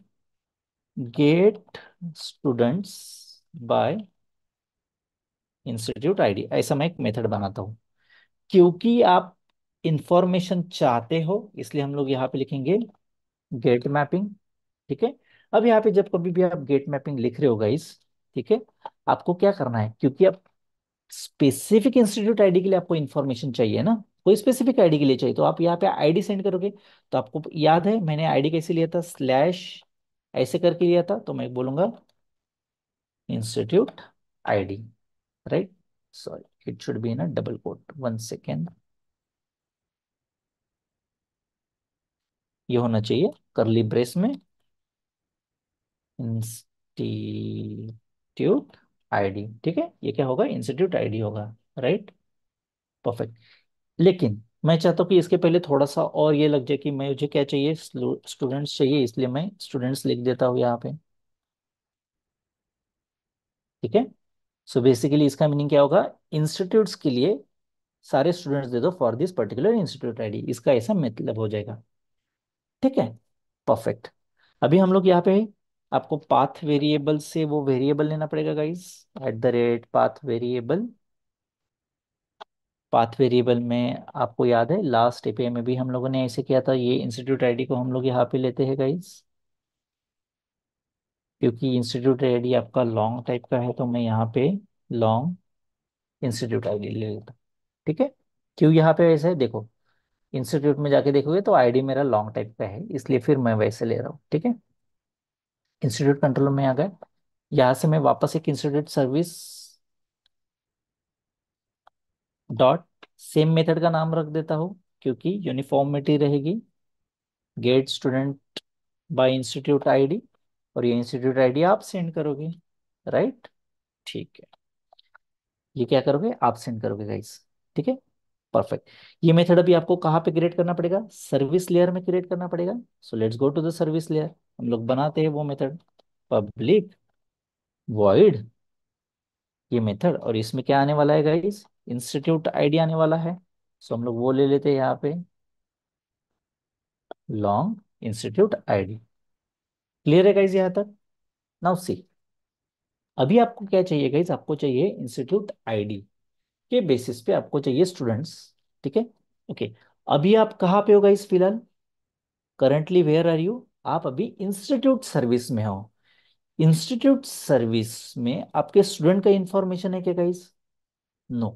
get students by institute ID ऐसा मैं एक मेथड बनाता हूँ क्योंकि आप इंफॉर्मेशन चाहते हो इसलिए हम लोग यहाँ पे लिखेंगे गेट मैपिंग ठीक है अब यहाँ पे जब कभी भी आप गेट मैपिंग लिख रहे हो गाइस ठीक है आपको क्या करना है क्योंकि आप स्पेसिफिक इंस्टीट्यूट आईडी के लिए आपको इन्फॉर्मेशन चाहिए ना कोई स्पेसिफिक आईडी के लिए चाहिए तो आप यहाँ पे आईडी सेंड करोगे तो आपको याद है मैंने आईडी कैसे लिया था स्लैश ऐसे करके लिया था तो मैं बोलूंगा institute ID right sorry it should be in a double quote one second ये होना चाहिए करली ब्रेस में इंस्टीट्यूट आईडी ठीक है ये क्या होगा इंस्टीट्यूट आईडी होगा राइट परफेक्ट लेकिन मैं चाहता हूँ कि इसके पहले थोड़ा सा और ये लग जाए कि मैं मुझे क्या चाहिए स्टूडेंट्स चाहिए इसलिए मैं स्टूडेंट्स लिख देता हूँ यहाँ पे ठीक है सो बेसिकली इसका मीनिंग क्या होगा इंस्टीट्यूट्स के लिए सारे स्टूडेंट्स दे दो for this particular institute ID इसका ऐसा मतलब हो जाएगा ठीक है परफेक्ट अभी हम लोग यहाँ पे आपको पाथ वेरिएबल से वो वेरिएबल लेना पड़ेगा guys at the rate path variable path variable में आपको याद है लास्ट एपीआई में भी हम लोगों ने ऐसे किया था ये इंस्टीट्यूट आईडी को हम लोग यहाँ पे लेते हैं गाइस क्योंकि इंस्टीट्यूट आईडी आपका लॉन्ग टाइप का है तो मैं यहाँ पे लॉन्ग इंस्टीट्यूट आईडी ले लेता ठीक है क्यों यहाँ पे ऐसे है देखो इंस्टीट्यूट में जाके देखोगे तो आईडी मेरा लॉन्ग टाइप का है इसलिए फिर मैं वैसे ले रहा हूँ ठीक है इंस्टीट्यूट कंट्रोलर में आ गए यहां से मैं वापस एक institute service dot same method का नाम रख देता हूँ क्योंकि यूनिफॉर्मिटी रहेगी get student by institute ID और ये इंस्टीट्यूट आईडी आप सेंड करोगे राइट ठीक है ये क्या करोगे आप सेंड करोगे गाइस ठीक है परफेक्ट ये मेथड अभी आपको कहां पे क्रिएट करना पड़ेगा सर्विस लेयर में क्रिएट करना पड़ेगा so let's go to the service layer हम लोग बनाते हैं वो मेथड पब्लिक वॉइड ये मेथड और इसमें क्या आने वाला है गाइस इंस्टीट्यूट आईडी आने वाला है सो हम लोग वो ले लेते हैं यहाँ पे लॉन्ग इंस्टीट्यूट आईडी क्लियर है गाइज यहाँ तक नाउ सी अभी आपको क्या चाहिए गाइज आपको चाहिए इंस्टीट्यूट आईडी के बेसिस पे आपको चाहिए स्टूडेंट्स ठीक है ओके अभी आप कहाँ पे हो गाइस फिलहाल करंटली वेयर आर यू आप अभी इंस्टीट्यूट सर्विस में हो इंस्टीट्यूट सर्विस में आपके स्टूडेंट का इंफॉर्मेशन है क्या गाइस नो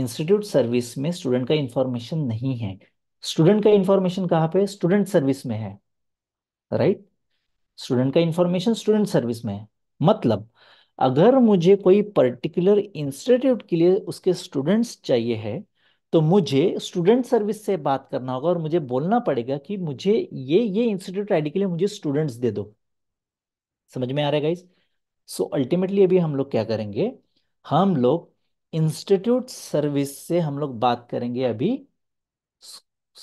इंस्टीट्यूट सर्विस में स्टूडेंट का इंफॉर्मेशन नहीं है स्टूडेंट का इंफॉर्मेशन कहाँ पे स्टूडेंट सर्विस में है राइट right? स्टूडेंट का इंफॉर्मेशन स्टूडेंट सर्विस में है मतलब अगर मुझे कोई पर्टिकुलर इंस्टीट्यूट के लिए उसके स्टूडेंट्स चाहिए है तो मुझे स्टूडेंट सर्विस से बात करना होगा और मुझे बोलना पड़ेगा कि मुझे ये ये इंस्टीट्यूट आईडी के लिए मुझे स्टूडेंट्स दे दो समझ में आ रहा है गाइज सो अल्टीमेटली अभी हम लोग क्या करेंगे हम लोग इंस्टीट्यूट सर्विस से हम लोग बात करेंगे अभी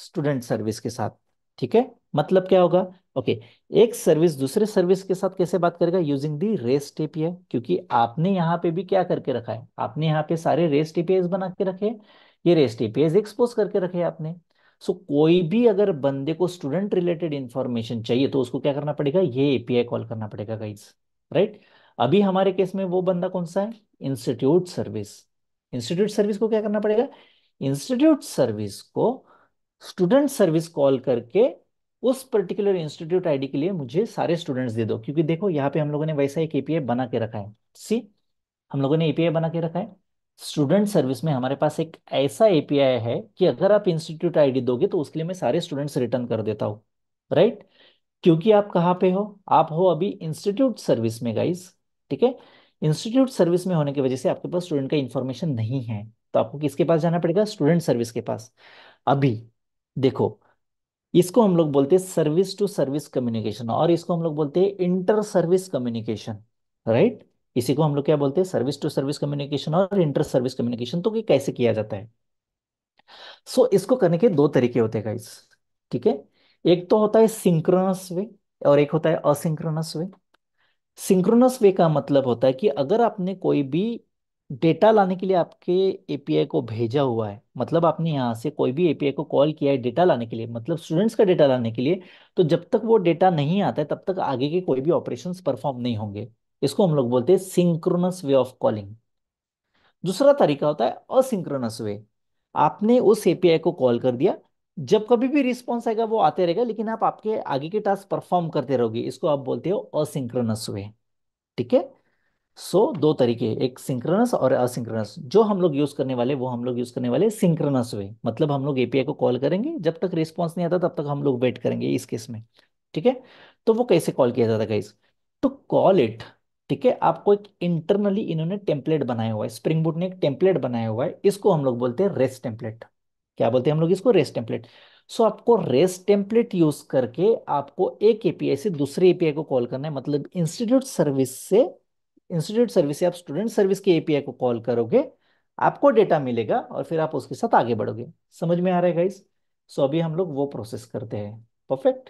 स्टूडेंट सर्विस के साथ ठीक है मतलब क्या होगा ओके okay, एक सर्विस दूसरे सर्विस के साथ कैसे बात करेगा यूजिंग दी रेस टीपीआई क्योंकि आपने यहाँ पे भी क्या करके रखा है आपने यहाँ पे सारे रेस टीपीआई बना के रखे हैं ये रेस्ट एपीआई एक्सपोज करके रखे आपने सो so, कोई भी अगर बंदे को स्टूडेंट रिलेटेड इंफॉर्मेशन चाहिए तो उसको क्या करना पड़ेगा ये एपीआई कॉल करना पड़ेगा गाइज राइट अभी हमारे केस में वो बंदा कौन सा है इंस्टीट्यूट सर्विस इंस्टीट्यूट सर्विस को क्या करना पड़ेगा इंस्टीट्यूट सर्विस को स्टूडेंट सर्विस कॉल करके उस पर्टिकुलर इंस्टीट्यूट आईडी के लिए मुझे सारे स्टूडेंट्स दे दो क्योंकि देखो यहाँ पे हम लोगों ने वैसा एक एपीआई बना के रखा है सी हम लोगों ने एपीआई बना के रखा है स्टूडेंट सर्विस में हमारे पास एक ऐसा एपीआई है कि अगर आप इंस्टीट्यूट आईडी दोगे तो उसके लिए मैं सारे स्टूडेंट्स रिटर्न कर देता हूँ राइट क्योंकि आप कहाँ पे हो आप हो अभी इंस्टीट्यूट सर्विस में गाइज ठीक है इंस्टीट्यूट सर्विस में होने की वजह से आपके पास स्टूडेंट का इन्फॉर्मेशन नहीं है तो आपको किसके पास जाना पड़ेगा स्टूडेंट सर्विस के पास अभी देखो इसको हम लोग बोलते हैं सर्विस टू सर्विस कम्युनिकेशन और इसको हम लोग बोलते हैं इंटर सर्विस कम्युनिकेशन राइट इसी को हम लोग क्या बोलते हैं सर्विस टू सर्विस कम्युनिकेशन और इंटर सर्विस कम्युनिकेशन तो ये कैसे किया जाता है सो so, इसको करने के दो तरीके होते हैं गाइस ठीक है एक तो होता है सिंक्रोनस वे और एक होता है असिंक्रोनस वे सिंक्रोनस वे का मतलब होता है कि अगर आपने कोई भी डेटा लाने के लिए आपके एपीआई को भेजा हुआ है मतलब आपने यहाँ से कोई भी एपीआई को कॉल किया है डेटा लाने के लिए मतलब स्टूडेंट्स का डेटा लाने के लिए तो जब तक वो डेटा नहीं आता है तब तक आगे के कोई भी ऑपरेशंस परफॉर्म नहीं होंगे इसको हम लोग बोलते हैं सिंक्रोनस वे ऑफ कॉलिंग दूसरा तरीका होता है असिंक्रोनस वे आपने उस एपीआई को कॉल कर दिया जब कभी भी रिस्पॉन्स आएगा वो आते रहेगा लेकिन आप आपके आगे के टास्क परफॉर्म करते रहोगे इसको आप बोलते हो असिंक्रोनस वे ठीक है सो दो तरीके एक सिंक्रोनस और असिंक्रोनस जो हम लोग यूज करने वाले वो हम लोग यूज करने वाले सिंक्रोनस वे मतलब हम लोग एपीआई को कॉल करेंगे जब तक रिस्पॉन्स नहीं आता तब तक हम लोग वेट करेंगे इस केस में ठीक है तो वो कैसे कॉल किया जाता है गाइस टू कॉल इट ठीक है आपको एक इंटरनली इन्होंने टेम्पलेट बनाया हुआ है स्प्रिंग बुट ने एक टेम्पलेट बनाया हुआ है इसको हम लोग बोलते हैं रेस टेम्पलेट क्या बोलते हैं हम लोग इसको रेस टेम्पलेट सो आपको रेस टेम्पलेट यूज करके आपको एक एपीआई से दूसरे एपीआई को कॉल करना है मतलब इंस्टीट्यूट सर्विस से इंस्टीट्यूट सर्विस से आप स्टूडेंट सर्विस के एपीआई को कॉल करोगे आपको डेटा मिलेगा और फिर आप उसके साथ आगे बढ़ोगे समझ में आ रहा है गाइस सो अभी हम लोग वो प्रोसेस करते हैं परफेक्ट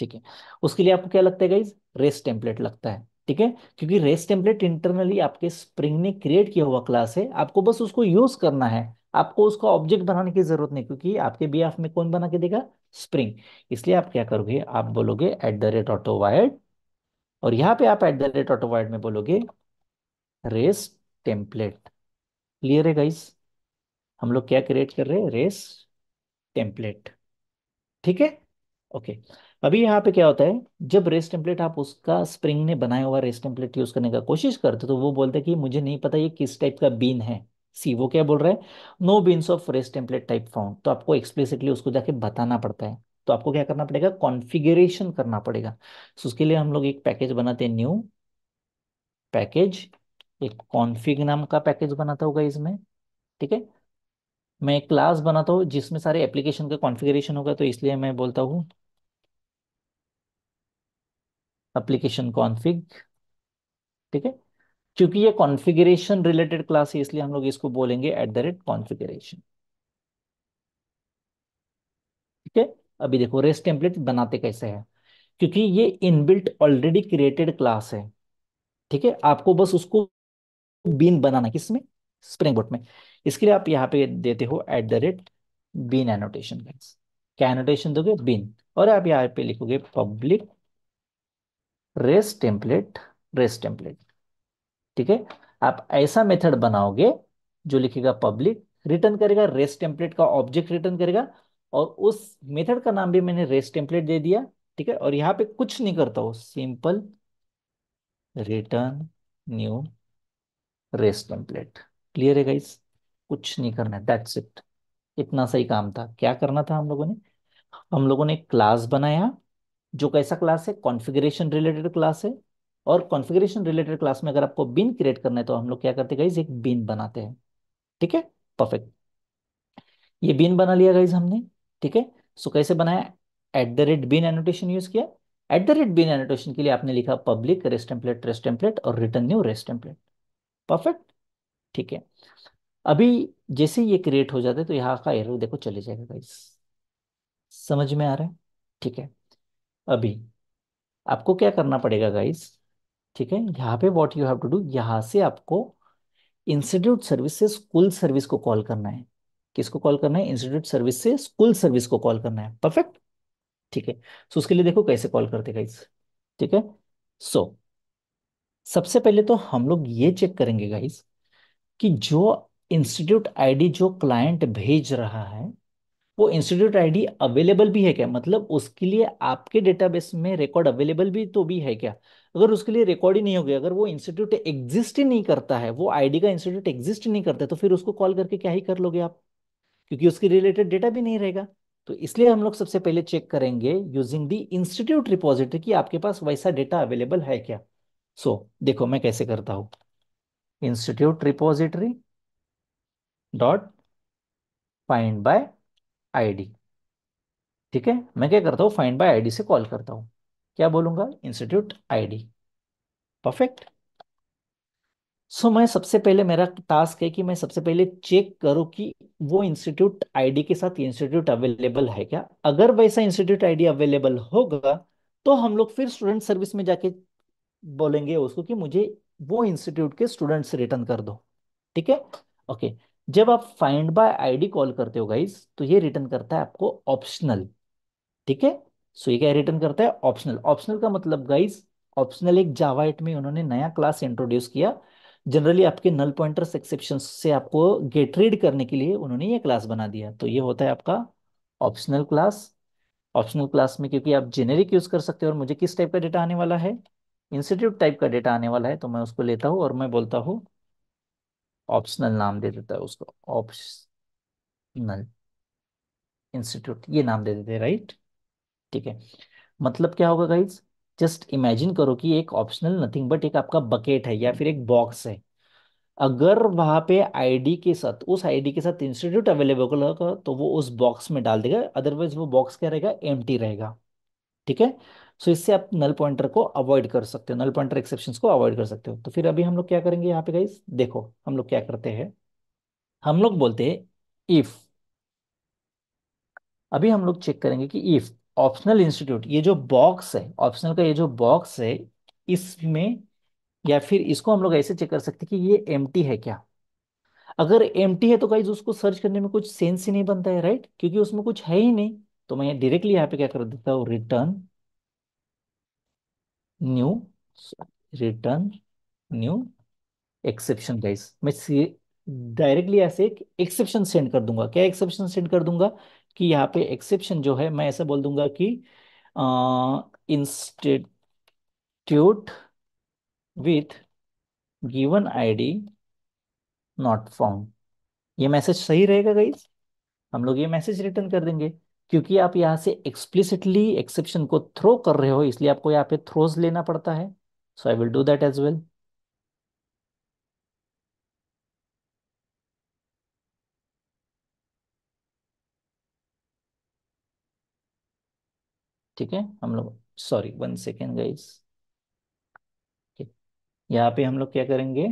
ठीक है उसके लिए आपको क्या लगता है गाइज रेस टेम्पलेट लगता है ठीक है क्योंकि रेस टेम्पलेट इंटरनली आपके स्प्रिंग ने क्रिएट किया हुआ क्लास है आपको बस उसको यूज करना है आपको उसका ऑब्जेक्ट बनाने की जरूरत नहीं क्योंकि आपके बी एफ में कौन बना के देगा स्प्रिंग इसलिए आप क्या करोगे आप बोलोगे at the rate autowired और यहाँ पे आप at the rate autowired में बोलोगे रेस टेम्पलेट क्लियर है गाइस हम लोग क्या क्रिएट कर रहे हैं रेस टेम्पलेट ठीक है ओके okay. अभी यहाँ पे क्या होता है जब रेस टेम्पलेट आप उसका स्प्रिंग ने बनाया हुआ रेस टेम्पलेट यूज करने का कोशिश करते तो वो बोलते हैं कि मुझे नहीं पता ये किस टाइप का बीन है सी वो क्या बोल रहा है no beans of rest template type found तो आपको एक्सप्लिसिटली उसको जाके बताना पड़ता है तो आपको क्या करना पड़ेगा कॉन्फिगरेशन करना पड़ेगा सो उसके लिए हम लोग एक पैकेज बनाते हैं न्यू पैकेज एक कॉन्फिग नाम का पैकेज बनाता होगा इसमें ठीक है मैं एक क्लास बनाता हूँ जिसमें सारे एप्लीकेशन का कॉन्फिगरेशन होगा तो इसलिए मैं बोलता हूँ एप्लीकेशन कॉन्फिग ठीक है क्योंकि ये कॉन्फ़िगरेशन रिलेटेड क्लास है इसलिए हम लोग इसको बोलेंगे एट द रेट कॉन्फ़िगरेशन ठीक है अभी देखो रेस्ट टेम्पलेट बनाते कैसे हैं क्योंकि ये इनबिल्ट ऑलरेडी क्रिएटेड क्लास है ठीक है आपको बस उसको बीन बनाना किसमें स्प्रिंग बोर्ड में इसके लिए आप यहाँ पे देते हो at the rate bean annotation क्या एनोटेशन दोगे बीन और आप यहाँ पे लिखोगे public rest template rest template ठीक है आप ऐसा मेथड बनाओगे जो लिखेगा पब्लिक रिटर्न करेगा रेस टेम्पलेट का ऑब्जेक्ट रिटर्न करेगा और उस मेथड का नाम भी मैंने रेस टेम्पलेट दे दिया ठीक है और यहाँ पे कुछ नहीं करता हूं simple return new rest template clear है गाइस कुछ नहीं करना है दैट्स इट इतना सही काम था क्या करना था हम लोगों ने हम लोगों ने क्लास बनाया जो कैसा क्लास है कॉन्फ़िगरेशन रिलेटेड क्लास है और कॉन्फ़िगरेशन रिलेटेड क्लास में अगर आपको बिन क्रिएट करना है तो हम लोग क्या करते गाइज एक बिन बनाते हैं ठीक है परफेक्ट ये बिन बना लिया गाइज हमने ठीक है सो कैसे बनाया at the rate bean annotation use किया at the rate bean annotation के लिए आपने लिखा पब्लिक रेस्ट रेस्टेम्पलेट रेस्ट और रिटर्न न्यू रेस्ट परफेक्ट ठीक है अभी जैसे ये क्रिएट हो जाता है तो यहाँ का एरर देखो चले जाएगा गाइज समझ में आ रहा है ठीक है अभी आपको क्या करना पड़ेगा गाइस ठीक है यहाँ पे what you have to do यहाँ से आपको इंस्टीट्यूट सर्विस से स्कूल सर्विस को कॉल करना है किसको कॉल करना है इंस्टीट्यूट सर्विस से स्कूल सर्विस को कॉल करना है परफेक्ट ठीक है सो उसके लिए देखो कैसे कॉल करते गाइस ठीक है सो सबसे पहले तो हम लोग ये चेक करेंगे गाइस कि जो इंस्टीट्यूट आईडी जो क्लाइंट भेज रहा है वो इंस्टीट्यूट आईडी अवेलेबल भी है क्या मतलब उसके लिए आपके डेटाबेस में रिकॉर्ड अवेलेबल भी तो भी है क्या अगर उसके लिए रिकॉर्ड ही नहीं हो गया अगर वो इंस्टीट्यूट एग्जिस्ट ही नहीं करता है वो आईडी का इंस्टीट्यूट एग्जिस्ट नहीं करता है तो फिर उसको कॉल करके क्या ही कर लोगे आप क्योंकि उसके रिलेटेड डेटा भी नहीं रहेगा तो इसलिए हम लोग सबसे पहले चेक करेंगे यूजिंग दी इंस्टीट्यूट रिपोजिटरी की आपके पास वैसा डेटा अवेलेबल है क्या सो so, देखो मैं कैसे करता हूं institute repository dot find by ID ठीक है मैं क्या करता हूँ फाइंड बाय आईडी से कॉल करता हूँ क्या बोलूंगा इंस्टीट्यूट आईडी परफेक्ट सो मैं सबसे पहले मेरा टास्क है कि मैं सबसे पहले चेक करूँ कि वो इंस्टीट्यूट आईडी के साथ इंस्टीट्यूट अवेलेबल है क्या अगर वैसा इंस्टीट्यूट आई अवेलेबल होगा तो हम लोग फिर स्टूडेंट सर्विस में जाके बोलेंगे उसको कि मुझे वो इंस्टीट्यूट के स्टूडेंट्स रिटर्न कर दो ठीक है ओके okay. जब आप फाइंड बाय आईडी कॉल करते हो गाइज तो ये रिटर्न करता है आपको ऑप्शनल ठीक है सो ये क्या रिटर्न करता है ऑप्शनल ऑप्शनल का मतलब गाइज ऑप्शनल एक जावाइट में उन्होंने नया क्लास इंट्रोड्यूस किया जनरली आपके नल पॉइंटर्स एक्सेप्शन से आपको गेट रीड करने के लिए उन्होंने ये क्लास बना दिया तो ये होता है आपका ऑप्शनल क्लास ऑप्शनल क्लास में क्योंकि आप जेनेरिक यूज कर सकते हो और मुझे किस टाइप का डेटा आने वाला है इंस्टीट्यूट टाइप का डेटा आने वाला है तो मैं उसको लेता हूँ और मैं बोलता हूँ ऑप्शनल नाम दे देता है उसको ऑप्शनल इंस्टीट्यूट ये नाम दे देते हैं राइट ठीक है मतलब क्या होगा गाइज जस्ट इमेजिन करो कि एक ऑप्शनल नथिंग बट एक आपका बकेट है या फिर एक बॉक्स है अगर वहां पे आईडी के साथ उस आईडी के साथ इंस्टीट्यूट अवेलेबल होगा तो वो उस बॉक्स में डाल देगा अदरवाइज वो बॉक्स क्या रहेगा एम रहेगा ठीक है सो इससे आप नल पॉइंटर को अवॉइड कर सकते हो नल पॉइंटर एक्सेप्शन को अवॉइड कर सकते हो तो फिर अभी हम लोग क्या करेंगे यहाँ पे गाइज देखो हम लोग क्या करते हैं हम लोग बोलते हैं इफ अभी हम लोग चेक करेंगे कि इफ ऑप्शनल इंस्टीट्यूट ये जो बॉक्स है ऑप्शनल का ये जो बॉक्स है इसमें या फिर इसको हम लोग ऐसे चेक कर सकते कि ये एम है क्या अगर एम है तो गाइज उसको सर्च करने में कुछ सेंस ही नहीं बनता है राइट क्योंकि उसमें कुछ है ही नहीं तो मैं डायरेक्टली यहाँ पे क्या कर देता हूँ return new return new exception guys मैं डायरेक्टली ऐसे एक एक्सेप्शन सेंड कर दूंगा क्या एक्सेप्शन सेंड कर दूंगा कि यहाँ पे एक्सेप्शन जो है मैं ऐसा बोल दूंगा कि institute with given ID not found ये मैसेज सही रहेगा गाइस हम लोग ये मैसेज रिटर्न कर देंगे क्योंकि आप यहां से एक्सप्लिसिटली एक्सेप्शन को थ्रो कर रहे हो इसलिए आपको यहाँ पे थ्रोज लेना पड़ता है so I will do that as well ठीक है हम लोग सॉरी वन सेकेंड गाइस यहाँ पे हम लोग क्या करेंगे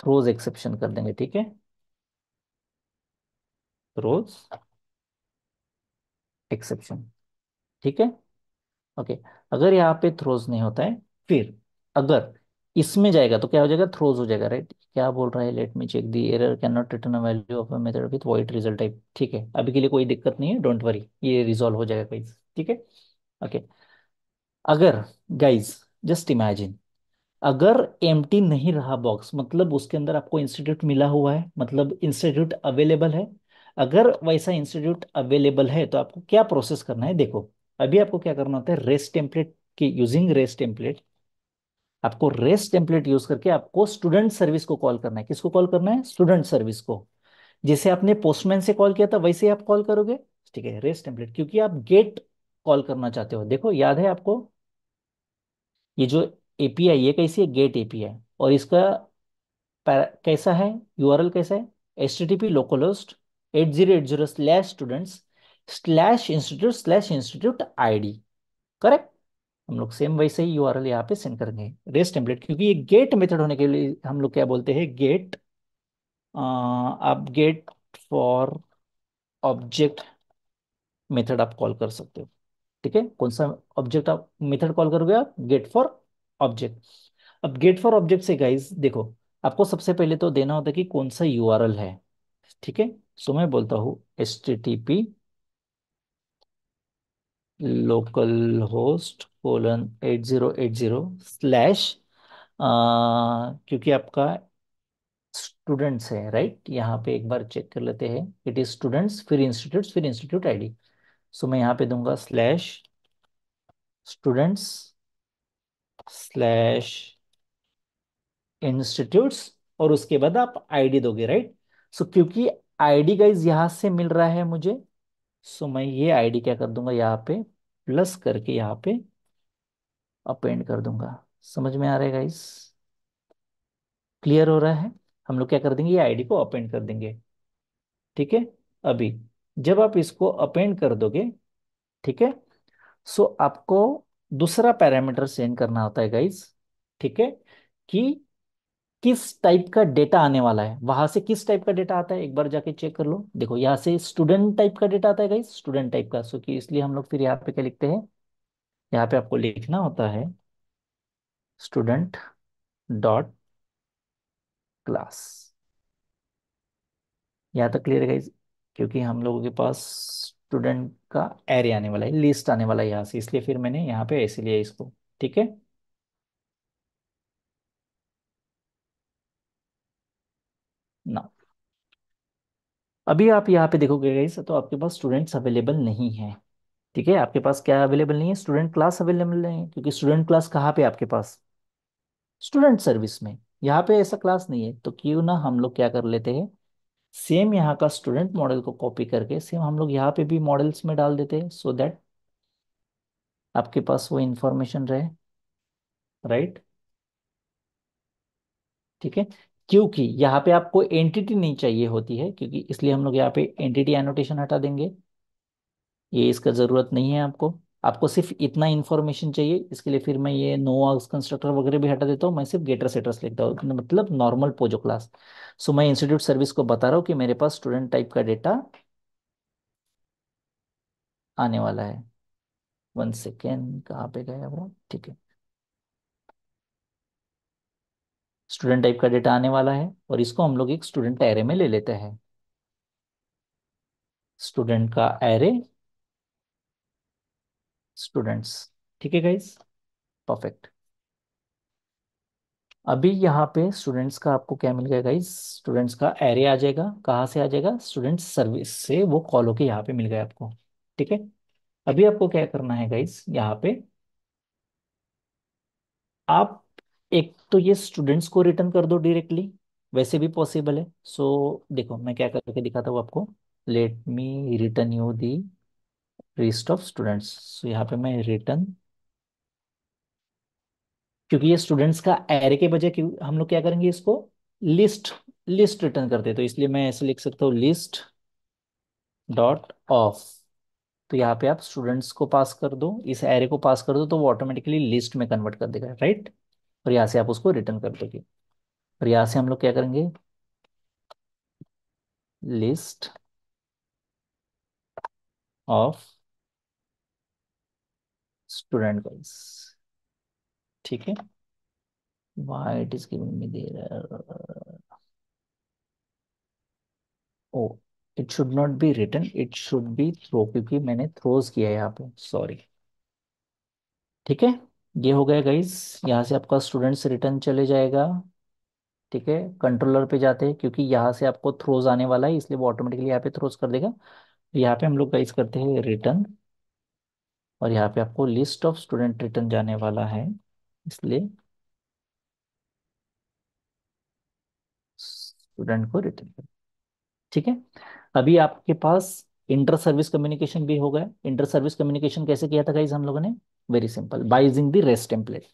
थ्रोज एक्सेप्शन कर देंगे ठीक है थ्रोज एक्सेप्शन ठीक है ओके अगर यहाँ पे थ्रोज नहीं होता है फिर अगर इसमें जाएगा तो क्या हो जाएगा थ्रोज हो जाएगा राइट क्या बोल रहा है let me check the error cannot return a value of a method with void result type ठीक है अभी के लिए कोई दिक्कत नहीं है डोंट वरी ये रिजोल्व हो जाएगा गाइज ठीक है ओके अगर गाइज जस्ट इमेजिन अगर एम नहीं रहा बॉक्स मतलब उसके अंदर आपको इंस्टीट्यूट मिला हुआ है मतलब इंस्टीट्यूट अवेलेबल है अगर वैसा इंस्टीट्यूट अवेलेबल है तो आपको क्या प्रोसेस करना है देखो अभी आपको क्या करना होता है रेस टेम्पलेट की यूजिंग रेस टेम्पलेट आपको रेस टेम्पलेट यूज करके आपको स्टूडेंट सर्विस को कॉल करना है किसको कॉल करना है स्टूडेंट सर्विस को जैसे आपने पोस्टमैन से कॉल किया था वैसे ही आप कॉल करोगे ठीक है रेस टेम्पलेट क्योंकि आप गेट कॉल करना चाहते हो देखो याद है आपको ये जो एपीआई ये कैसी है गेट एपीआई और इसका कैसा है यूआरएल कैसा है H local host P localhost 8080 slash students slash institute slash institute ID correct हम लोग सेम वैसे ही यूआरएल यहाँ पे सेंड करेंगे रेस टेम्पलेट क्योंकि ये गेट मेथड होने के लिए हम लोग क्या बोलते हैं गेट आप गेट फॉर ऑब्जेक्ट मेथड आप कॉल कर सकते हो ठीक है कौन सा ऑब्जेक्ट आप मेथड कॉल करोगे आप गेट फॉर ऑब्जेक्ट अब गेट फॉर ऑब्जेक्ट से गाइज देखो आपको सबसे पहले तो देना होता है कि कौन सा यूआरएल है ठीक है सो मैं बोलता हूँ S T T P local host colon eight zero eight zero slash क्योंकि आपका स्टूडेंट्स है राइट यहाँ पे एक बार चेक कर लेते हैं इट इज स्टूडेंट्स फिर इंस्टीट्यूट फिर इंस्टीट्यूट आईडी सो मैं यहाँ पे दूंगा स्लैश स्टूडेंट्स स्लैश इंस्टीट्यूट्स और उसके बाद आप आईडी दोगे राइट सो क्योंकि आईडी गाइज यहां से मिल रहा है मुझे सो मैं ये आईडी क्या कर दूंगा यहाँ पे प्लस करके यहाँ पे अपेंड कर दूंगा समझ में आ रहा है गाइस क्लियर हो रहा है हम लोग क्या कर देंगे ये आईडी को अपेंड कर देंगे ठीक है अभी जब आप इसको अपेंड कर दोगे ठीक है सो आपको दूसरा पैरामीटर सेंड करना होता है गाइज ठीक है कि किस टाइप का डेटा आने वाला है वहां से किस टाइप का डेटा आता है एक बार जाके चेक कर लो देखो यहाँ से स्टूडेंट टाइप का डेटा आता है गाइस स्टूडेंट टाइप का सो कि इसलिए हम लोग फिर यहाँ पे क्या लिखते हैं यहाँ पे आपको लिखना होता है स्टूडेंट डॉट क्लास यहाँ तक क्लियर है क्योंकि हम लोगों के पास स्टूडेंट का एरे आने वाला है लिस्ट आने वाला है यहाँ से इसलिए फिर मैंने यहाँ पे ऐसे लिया इसको ठीक है अभी आप यहाँ पे देखोगे गाइस तो आपके पास स्टूडेंट्स अवेलेबल नहीं है ठीक है आपके पास क्या अवेलेबल नहीं है स्टूडेंट क्लास अवेलेबल नहीं है क्योंकि स्टूडेंट क्लास कहाँ पे आपके पास स्टूडेंट सर्विस में यहाँ पे ऐसा क्लास नहीं है तो क्यों ना हम लोग क्या कर लेते हैं सेम यहाँ का स्टूडेंट मॉडल को कॉपी करके सेम हम लोग यहाँ पे भी मॉडल्स में डाल देते हैं सो दैट आपके पास वो इंफॉर्मेशन रहे राइट ठीक है क्योंकि यहाँ पे आपको एंटिटी नहीं चाहिए होती है क्योंकि इसलिए हम लोग यहाँ पे एंटिटी एनोटेशन हटा देंगे ये इसका ज़रूरत नहीं है आपको आपको सिर्फ इतना इन्फॉर्मेशन चाहिए इसके लिए फिर मैं ये नो आर्ग्स कंस्ट्रक्टर वगैरह भी हटा देता हूँ मैं सिर्फ गेटर सेटर्स लिखता हूँ मतलब नॉर्मल पोजो क्लास सो मैं इंस्टीट्यूट सर्विस को बता रहा हूँ कि मेरे पास स्टूडेंट टाइप का डेटा आने वाला है वन सेकेंड कहाँ पे गया वो ठीक है स्टूडेंट टाइप का डेटा आने वाला है और इसको हम लोग एक स्टूडेंट एरे में ले लेते हैं स्टूडेंट का एरे स्टूडेंट्स ठीक है गाइस परफेक्ट अभी यहाँ पे स्टूडेंट्स का आपको क्या मिल गया गाइज स्टूडेंट्स का एरे आ जाएगा कहाँ से आ जाएगा स्टूडेंट सर्विस से वो कॉल होके यहाँ पे मिल गया आपको ठीक है अभी आपको क्या करना है गाइस यहाँ पे आप एक तो ये स्टूडेंट्स को रिटर्न कर दो डायरेक्टली वैसे भी पॉसिबल है सो so, देखो मैं क्या करके दिखाता हूँ आपको let me return you the list of students so यहाँ पे मैं रिटर्न क्योंकि ये स्टूडेंट्स का एरे के बजाय हम लोग क्या करेंगे इसको लिस्ट लिस्ट रिटर्न करते तो इसलिए मैं ऐसे लिख सकता हूँ लिस्ट डॉट ऑफ तो यहाँ पे आप स्टूडेंट्स को पास कर दो इस एरे को पास कर दो तो वो ऑटोमेटिकली लिस्ट में कन्वर्ट कर देगा राइट और यहाँ से आप उसको रिटर्न कर दोगे और यहाँ से हम लोग क्या करेंगे लिस्ट ऑफ स्टूडेंट गाइस ठीक है why it is giving me there O it should not be return it should be throw क्योंकि मैंने थ्रोज किया है यहाँ पे सॉरी ठीक है ये हो गया गाइज यहाँ से आपका स्टूडेंट्स रिटर्न चले जाएगा ठीक है कंट्रोलर पे जाते हैं क्योंकि यहाँ से आपको थ्रोज आने वाला है इसलिए वो ऑटोमेटिकली यहाँ पे थ्रोज कर देगा तो यहाँ पे हम लोग गाइज करते हैं रिटर्न और यहाँ पे आपको लिस्ट ऑफ स्टूडेंट रिटर्न जाने वाला है इसलिए स्टूडेंट को रिटर्न ठीक है अभी आपके पास इंटर सर्विस कम्युनिकेशन भी हो गया इंटर सर्विस कम्युनिकेशन कैसे किया था गाइज हम लोगों ने very simple by using the rest template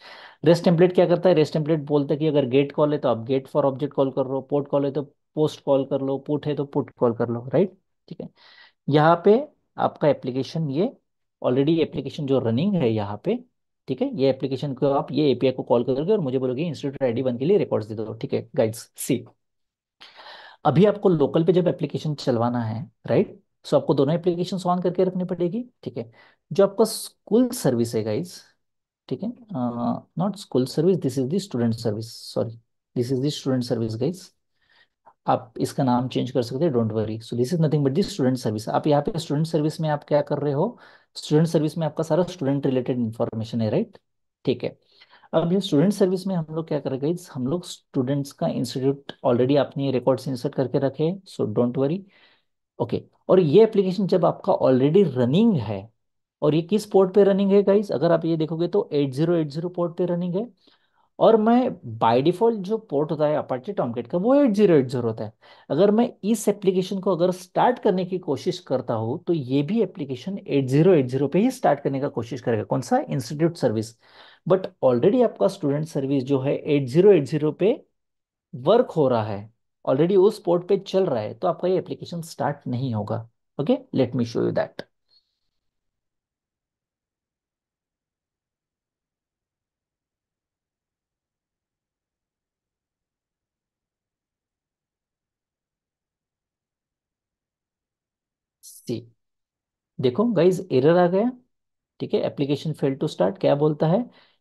rest template क्या करता है रेस्ट टेम्पलेट बोलता है कि अगर गेट कॉल है तो आप गेट फॉर ऑब्जेक्ट कॉल कर लो पोर्ट कॉल है तो पोस्ट कॉल कर लो पुट है तो पुट कॉल कर लो राइट ठीक है यहाँ पे आपका एप्लीकेशन ये ऑलरेडी एप्लीकेशन जो रनिंग है यहाँ पे ठीक है ये एप्लीकेशन को आप ये एपीआई को कॉल करोगे और मुझे बोलोगे इंस्टीट्यूट आई डी वन के लिए रिकॉर्ड्स दे दो ठीक है गाइड्स सी अभी आपको लोकल पे जब एप्लीकेशन चलवाना है राइट right? सो आपको दोनों एप्लीकेशन ऑन करके रखनी पड़ेगी ठीक है जो आपका स्कूल सर्विस है गाइज ठीक है not school service this is the student service sorry this is the student service guys आप इसका नाम चेंज कर सकते हैं don't worry so this is nothing but this student service आप यहाँ पे स्टूडेंट सर्विस में आप क्या कर रहे हो स्टूडेंट सर्विस में आपका सारा स्टूडेंट रिलेटेड इन्फॉर्मेशन है राइट right? ठीक है अब ये स्टूडेंट सर्विस में हम लोग क्या कर करेंगे हम लोग स्टूडेंट्स का इंस्टीट्यूट ऑलरेडी आपने रिकॉर्ड्स इंसर्ट करके रखे सो डोंट वरी ओके और ये एप्लीकेशन जब आपका ऑलरेडी रनिंग है और ये किस पोर्ट पे रनिंग है गाइज अगर आप ये देखोगे तो 8080 पोर्ट पे रनिंग है और मैं बाय डिफॉल्ट जो पोर्ट होता है अपाचे टॉमकेट का वो 8080 होता है अगर मैं इस एप्लीकेशन को अगर स्टार्ट करने की कोशिश करता हूँ तो ये भी एप्लीकेशन 8080 पे ही स्टार्ट करने का कोशिश करेगा कौन सा इंस्टीट्यूट सर्विस बट ऑलरेडी आपका स्टूडेंट सर्विस जो है एट पे वर्क हो रहा है ऑलरेडी उस पोर्ट पे चल रहा है तो आपका ये एप्लीकेशन स्टार्ट नहीं होगा okay let me show you that see देखो गाइज एरर आ गया ठीक है एप्लीकेशन फेल टू स्टार्ट क्या बोलता है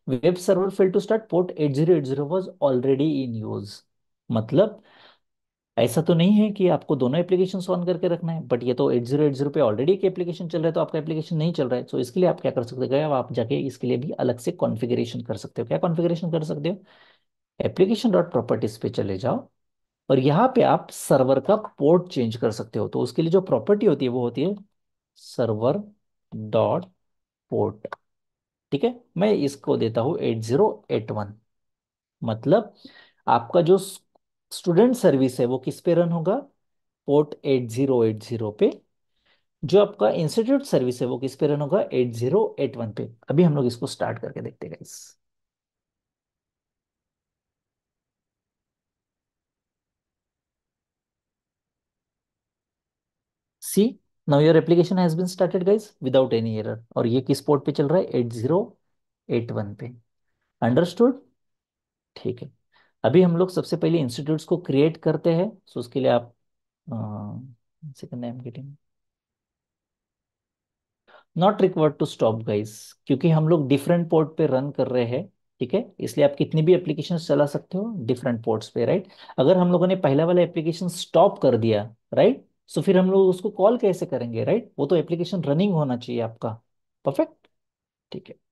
web server fail to start port 8080 was already in use मतलब ऐसा तो नहीं है कि आपको दोनों एप्लीकेशन ऑन करके रखना है बट ये तो एट जीरो एट जीरो पे ऑलरेडी एक एप्लीकेशन चल रहा है तो आपका एप्लीकेशन नहीं चल रहा है सो so इसके लिए आप क्या कर सकते हो आप जाके इसके लिए भी अलग से कॉन्फ़िगरेशन कर सकते हो क्या कॉन्फ़िगरेशन कर सकते हो एप्लीकेशन डॉट प्रॉपर्टीज पे चले जाओ और यहाँ पे आप सर्वर का पोर्ट चेंज कर सकते हो तो उसके लिए जो प्रॉपर्टी होती है वो होती है सर्वर डॉट पोर्ट ठीक है मैं इसको देता हूँ एट जीरो एट वन मतलब आपका जो स्टूडेंट सर्विस है वो किस पे रन होगा पोर्ट 8080 पे जो आपका इंस्टीट्यूट सर्विस है वो किस पे रन होगा 8081 पे अभी हम लोग इसको स्टार्ट करके देखते हैं guys see now your application has been started guys without any error और ये किस पोर्ट पे चल रहा है 8081 पे अंडरस्टूड ठीक है अभी हम लोग सबसे पहले इंस्टीट्यूट्स को क्रिएट करते हैं सो तो उसके लिए आप second getting not required to stop guys क्योंकि हम लोग डिफरेंट पोर्ट पे रन कर रहे हैं ठीक है इसलिए आप कितनी भी एप्लीकेशन चला सकते हो डिफरेंट पोर्ट्स पे राइट अगर हम लोगों ने पहला वाला एप्लीकेशन स्टॉप कर दिया राइट सो तो फिर हम लोग उसको कॉल कैसे करेंगे राइट वो तो एप्लीकेशन रनिंग होना चाहिए आपका परफेक्ट ठीक है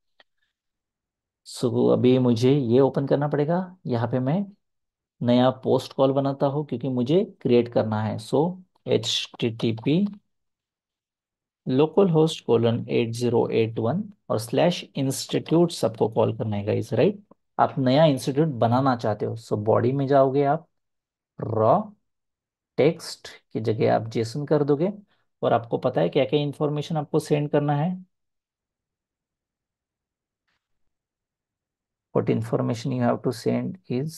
सो so, अभी मुझे ये ओपन करना पड़ेगा यहाँ पे मैं नया पोस्ट कॉल बनाता हूँ क्योंकि मुझे क्रिएट करना है so H T T P local host colon eight zero eight one और स्लैश इंस्टीट्यूट सबको कॉल करना है गाइज राइट आप नया इंस्टीट्यूट बनाना चाहते हो सो so, बॉडी में जाओगे आप रॉ टेक्स्ट की जगह आप जेसन कर दोगे और आपको पता है क्या क्या इंफॉर्मेशन आपको सेंड करना है what information you have to send is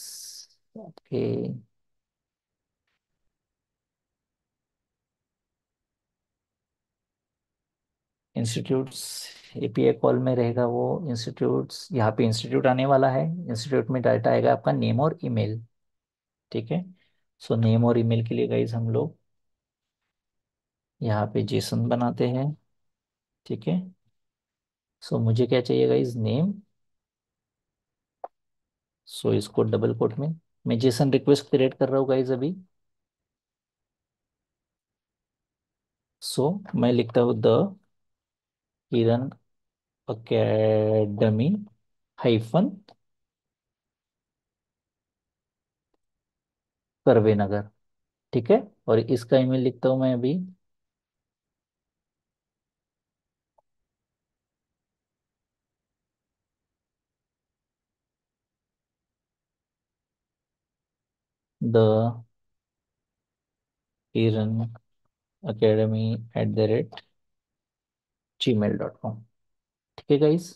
okay institutes API call में रहेगा वो इंस्टीट्यूट्स यहाँ पे इंस्टीट्यूट आने वाला है इंस्टीट्यूट में डाटा आएगा आपका नेम और ईमेल ठीक है सो नेम और ईमेल के लिए गाइज हम लोग यहाँ पे जेसन बनाते हैं ठीक है सो मुझे क्या चाहिए गाइज नेम सो इसको डबल कोट में मैं जेसन रिक्वेस्ट क्रिएट कर रहा हूँ गाइज अभी सो so, मैं लिखता हूँ द किरण अकेडमी हाइफन करवे नगर ठीक है और इसका ईमेल लिखता हूँ मैं अभी Kiran academy at the rate Gmail dot com ठीक है गाइस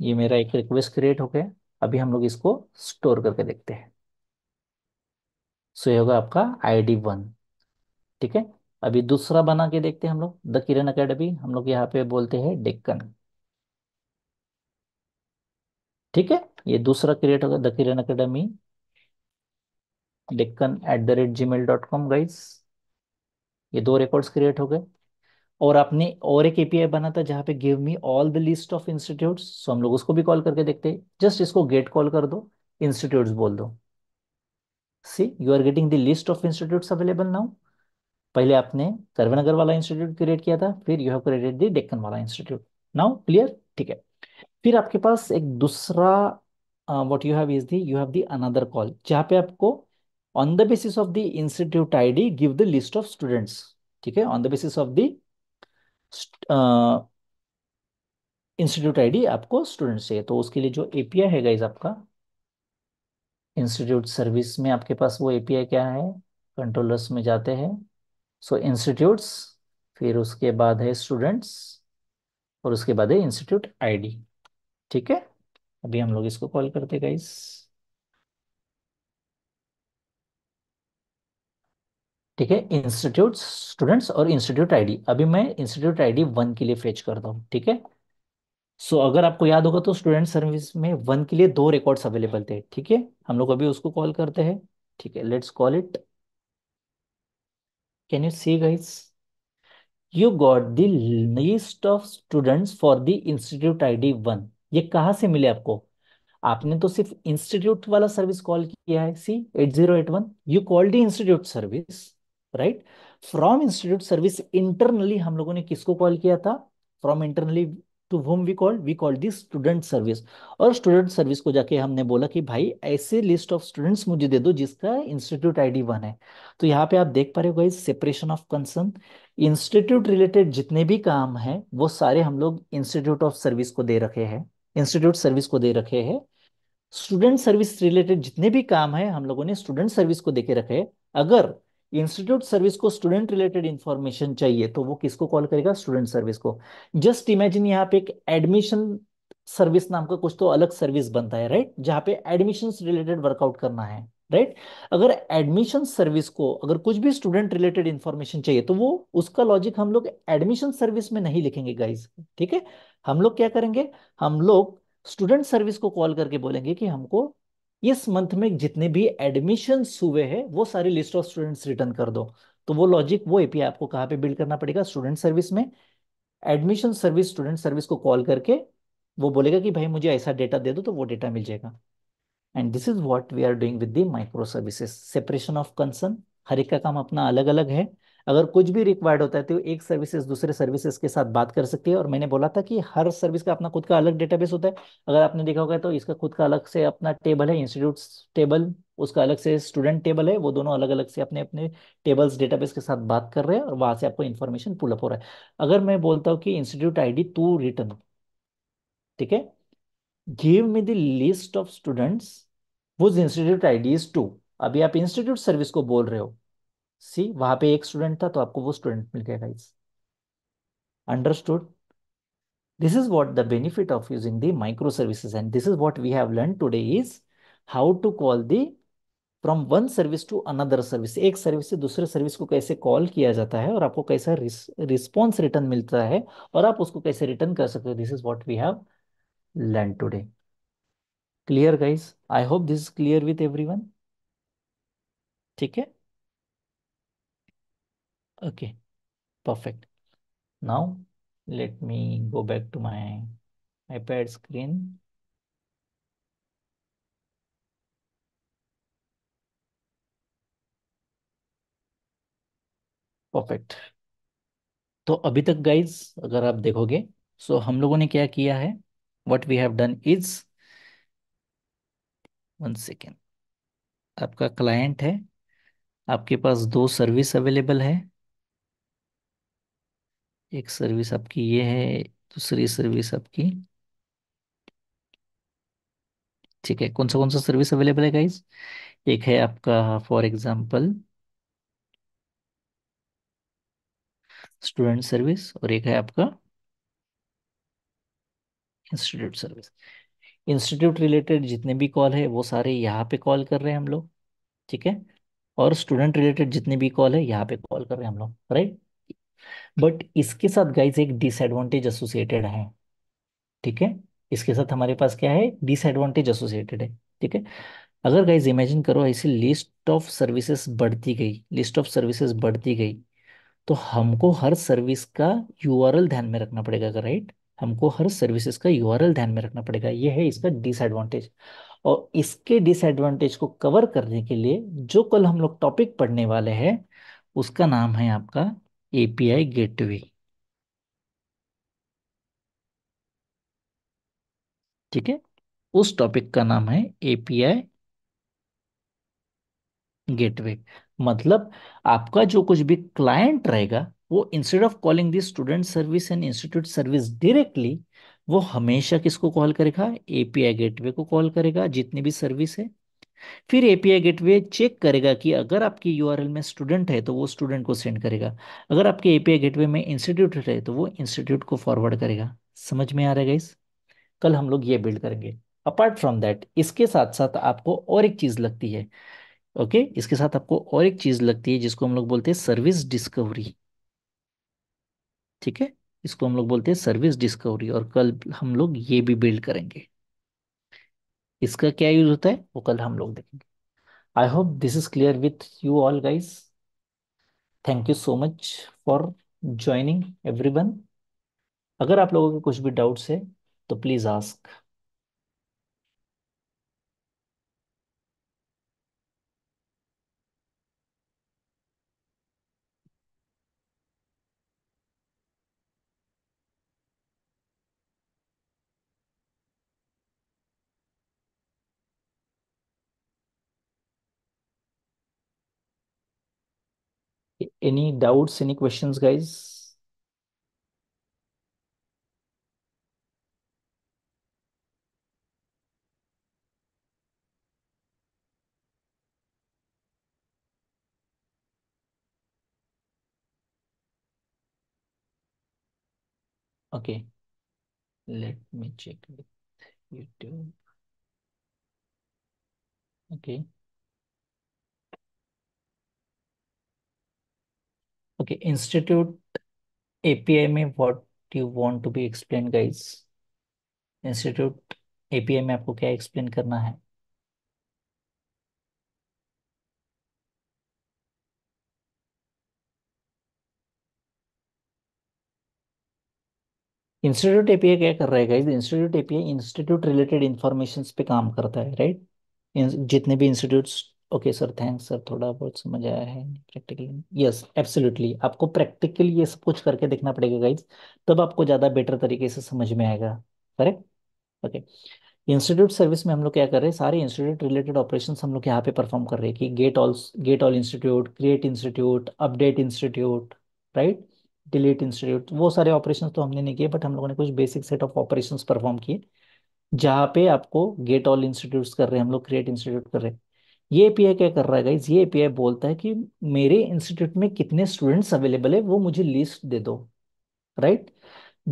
ये मेरा एक रिक्वेस्ट क्रिएट हो गया अभी हम लोग इसको स्टोर करके देखते हैं सो ये होगा आपका आईडी वन ठीक है अभी दूसरा बना के देखते हैं हम लोग द किरण अकेडमी हम लोग यहाँ पे बोलते हैं डेक्कन ठीक है ये दूसरा क्रिएट होगा the Kiran academy Deccan at the rate Gmail dot com guys ये दो रिकॉर्ड्स क्रिएट हो गए और आपने और एक एपीआई बना था जहां पे give me all the list of institute so हम लोग उसको भी कॉल करके देखते हैं जस्ट इसको गेट कॉल कर दो इंस्टीट्यूट बोल दो see you are getting the list of institute available now पहले आपने सर्वनगर वाला इंस्टीट्यूट क्रिएट किया था फिर you have created the Deccan वाला इंस्टीट्यूट नाउ क्लियर ठीक है फिर आपके पास एक दूसरा what you have is the you have the another call जहां पे आपको the basis of the institute I ID give the list of students ठीक है on the basis of the institute ID आपको स्टूडेंट चाहिए तो उसके लिए जो एपीआई है गाइज आपका इंस्टीट्यूट सर्विस में आपके पास वो एपीआई क्या है कंट्रोलर्स में जाते हैं सो इंस्टीट्यूट्स फिर उसके बाद है स्टूडेंट्स और उसके बाद है इंस्टीट्यूट आईडी ठीक है अभी हम लोग इसको कॉल करते गाइज ठीक है इंस्टीट्यूट स्टूडेंट्स और इंस्टीट्यूट आईडी अभी मैं इंस्टीट्यूट आईडी वन के लिए फेच करता हूँ ठीक है सो अगर आपको याद होगा तो स्टूडेंट सर्विस में वन के लिए दो रिकॉर्ड्स अवेलेबल थे ठीक है हम लोग अभी उसको कॉल करते हैं ठीक है let's call it can you see guys you got the list of students for the institute I one ये कहाँ से मिले आपको आपने तो सिर्फ इंस्टीट्यूट वाला सर्विस कॉल किया है see eight zero eight one you called the institute service right from institute service internally हम लोगों ने किसको कॉल किया था from internally to whom we call we call the student service और स्टूडेंट सर्विस को जाके हमने बोला कि भाई ऐसे लिस्ट ऑफ स्टूडेंट्स मुझे दे दो जिसका इंस्टीट्यूट आई डी है तो यहाँ पे आप देख पा रहे हो गई separation of concern institute related जितने भी काम हैं वो सारे हम लोग इंस्टीट्यूट ऑफ सर्विस को दे रखे हैं इंस्टीट्यूट सर्विस को दे रखे हैं स्टूडेंट सर्विस रिलेटेड जितने भी काम है हम लोगों ने स्टूडेंट सर्विस को देके रखे अगर इंस्टीट्यूट सर्विस को स्टूडेंट रिलेटेड इंफॉर्मेशन चाहिए तो वो किसको कॉल करेगा स्टूडेंट सर्विस को जस्ट इमेजिन यहाँ पे एक एडमिशन सर्विस नाम का कुछ तो अलग सर्विस बनता है राइट जहाँ पे एडमिशन रिलेटेड वर्कआउट करना है राइट अगर एडमिशन सर्विस को अगर कुछ भी स्टूडेंट रिलेटेड इंफॉर्मेशन चाहिए तो वो उसका लॉजिक हम लोग एडमिशन सर्विस में नहीं लिखेंगे गाइज ठीक है हम लोग क्या करेंगे हम लोग स्टूडेंट सर्विस को कॉल करके बोलेंगे कि हमको इस मंथ में जितने भी एडमिशन हुए हैं वो सारी लिस्ट ऑफ स्टूडेंट्स रिटर्न कर दो तो वो लॉजिक वो एपीआई आपको कहाँ पे बिल्ड करना पड़ेगा स्टूडेंट सर्विस में एडमिशन सर्विस स्टूडेंट सर्विस को कॉल करके वो बोलेगा कि भाई मुझे ऐसा डेटा दे दो तो वो डेटा मिल जाएगा and this is what we are doing with the micro services separation of concern हर एक का काम अपना अलग अलग है अगर कुछ भी रिक्वायर्ड होता है तो एक सर्विसेज दूसरे सर्विसेज के साथ बात कर सकती है और मैंने बोला था कि हर सर्विस का अपना खुद का अलग डेटाबेस होता है अगर आपने देखा होगा तो इसका खुद का अलग से अपना टेबल है इंस्टीट्यूट टेबल उसका अलग से स्टूडेंट टेबल है वो दोनों अलग अलग से अपने अपने टेबल्स डेटाबेस के साथ बात कर रहे हैं और वहां से आपको इन्फॉर्मेशन पुलअप हो रहा है अगर मैं बोलता हूँ कि institute I D to return ठीक है give me list of students वो institute I D is two अभी आप इंस्टीट्यूट सर्विस को बोल रहे हो सी वहां पे एक स्टूडेंट था तो आपको वो स्टूडेंट मिल गया guys understood is what the benefit of using the micro services and this is what we have learn today is how to call the from one service to another service एक service से दूसरे service को कैसे call किया जाता है और आपको कैसा रिस्पॉन्स रिटर्न मिलता है और आप उसको कैसे रिटर्न कर सकते हो this is what we have learn today clear guys I hope this is clear with one ठीक है okay perfect now let me go back to my ipad screen perfect तो अभी तक गाइज अगर आप देखोगे सो हम लोगों ने क्या किया है what we have done is one second आपका क्लाइंट है आपके पास दो सर्विस अवेलेबल है एक सर्विस आपकी ये है दूसरी सर्विस आपकी ठीक है कौन सा कौन सा सर्विस अवेलेबल है गाइज एक है आपका फॉर एग्जाम्पल स्टूडेंट सर्विस और एक है आपका इंस्टीट्यूट सर्विस इंस्टीट्यूट रिलेटेड जितने भी कॉल है वो सारे यहाँ पे कॉल कर रहे हैं हम लोग ठीक है और स्टूडेंट रिलेटेड जितने भी कॉल है यहाँ पे कॉल कर रहे हैं हम लोग राइट बट इसके साथ गाइज एक डिसएडवांटेज एसोसिएटेड है ठीक है इसके साथ हमारे पास क्या है डिसएडवांटेज एसोसिएटेड है ठीक है अगर गाइज इमेजिन करो ऐसी लिस्ट ऑफ सर्विसेज बढ़ती गई लिस्ट ऑफ सर्विसेज बढ़ती गई तो हमको हर सर्विस का यूआरएल ध्यान में रखना पड़ेगा अगर राइट हमको हर सर्विसेज का यूआरएल ध्यान में रखना पड़ेगा ये है इसका डिसएडवांटेज और इसके डिसएडवांटेज को कवर करने के लिए जो कल हम लोग टॉपिक पढ़ने वाले हैं उसका नाम है आपका API gateway. ठीक है उस टॉपिक का नाम है एपीआई गेटवे मतलब आपका जो कुछ भी क्लाइंट रहेगा वो instead of calling the student service and institute service directly वो हमेशा किसको कॉल करेगा एपीआई गेटवे को कॉल करेगा जितनी भी सर्विस है फिर एपीआई गेटवे चेक करेगा कि अगर आपकी यूआरएल में स्टूडेंट है तो वो स्टूडेंट को सेंड करेगा अगर आपके एपीआई गेटवे में इंस्टीट्यूट है तो वो इंस्टीट्यूट को फॉरवर्ड करेगा समझ में आ रहा है इस कल हम लोग ये बिल्ड करेंगे अपार्ट फ्रॉम दैट इसके साथ साथ आपको और एक चीज़ लगती है ओके okay? इसके साथ आपको और एक चीज़ लगती है जिसको हम लोग बोलते हैं सर्विस डिस्कवरी ठीक है इसको हम लोग बोलते हैं सर्विस डिस्कवरी और कल हम लोग ये भी बिल्ड करेंगे इसका क्या यूज होता है वो कल हम लोग देखेंगे I hope this is clear with you all guys thank you so much for joining every अगर आप लोगों के कुछ भी डाउट्स है तो please ask Any doubts, any questions, guys? Okay, let me check with YouTube. Okay. Okay institute API में what you want to be explain guys institute API में आपको क्या एक्सप्लेन करना है इंस्टीट्यूट एपीआई क्या कर रहा है guys institute API institute related information पे काम करता है राइट right? जितने भी institute okay sir thanks sir थोड़ा बहुत समझ आया है प्रैक्टिकली यस एब्सोल्युटली आपको प्रैक्टिकली ये सब कुछ करके देखना पड़ेगा गाइज तब आपको ज़्यादा बेटर तरीके से समझ में आएगा करेक्ट ओके इंस्टीट्यूट सर्विस में हम लोग क्या कर रहे हैं सारे इंस्टीट्यूट रिलेटेड ऑपरेशन हम लोग यहाँ पे परफॉर्म कर रहे हैं कि get all get all institute create institute update institute right delete institute वो सारे ऑपरेशन तो हमने नहीं किए बट हम लोगों ने कुछ basic set of operation perform किए जहाँ पे आपको गेट ऑल इंस्टीट्यूट कर रहे हैं हम लोग क्रिएट इंस्टीट्यूट कर रहे हैं ये एपीआई क्या कर रहा है गाइज ये एपीआई बोलता है कि मेरे इंस्टीट्यूट में कितने स्टूडेंट्स अवेलेबल है वो मुझे लिस्ट दे दो राइट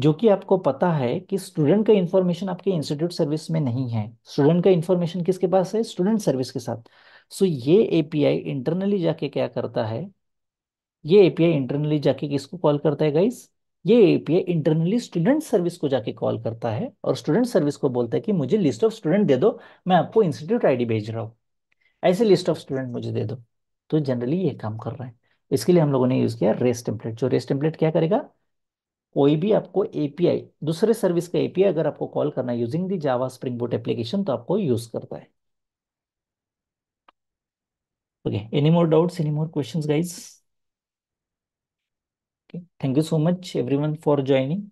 जो कि आपको पता है कि स्टूडेंट का इन्फॉर्मेशन आपके इंस्टीट्यूट सर्विस में नहीं है स्टूडेंट का इन्फॉर्मेशन किसके पास है स्टूडेंट सर्विस के साथ सो so, ये एपीआई इंटरनली जाके क्या करता है ये एपीआई इंटरनली जाके किसको कॉल करता है गाइज ये एपीआई इंटरनली स्टूडेंट सर्विस को जाके कॉल करता है और स्टूडेंट सर्विस को बोलता है कि मुझे लिस्ट ऑफ स्टूडेंट दे दो मैं आपको इंस्टीट्यूट आईडी भेज रहा हूँ ऐसे लिस्ट ऑफ स्टूडेंट मुझे दे दो तो जनरली ये काम कर रहा है इसके लिए हम लोगों ने यूज़ किया रेस टेम्पलेट जो रेस टेम्पलेट क्या करेगा कोई भी आपको एपीआई दूसरे सर्विस का एपीआई अगर आपको कॉल करना है using the Java Spring Boot application तो आपको यूज करता है okay any more doubts any more questions guys thank you so much everyone for joining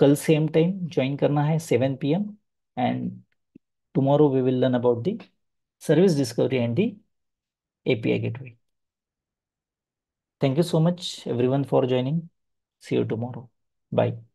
कल सेम टाइम ज्वाइन करना है seven P M and tomorrow we will learn about the service discovery and the API gateway. Thank you so much everyone for joining. See you tomorrow. Bye.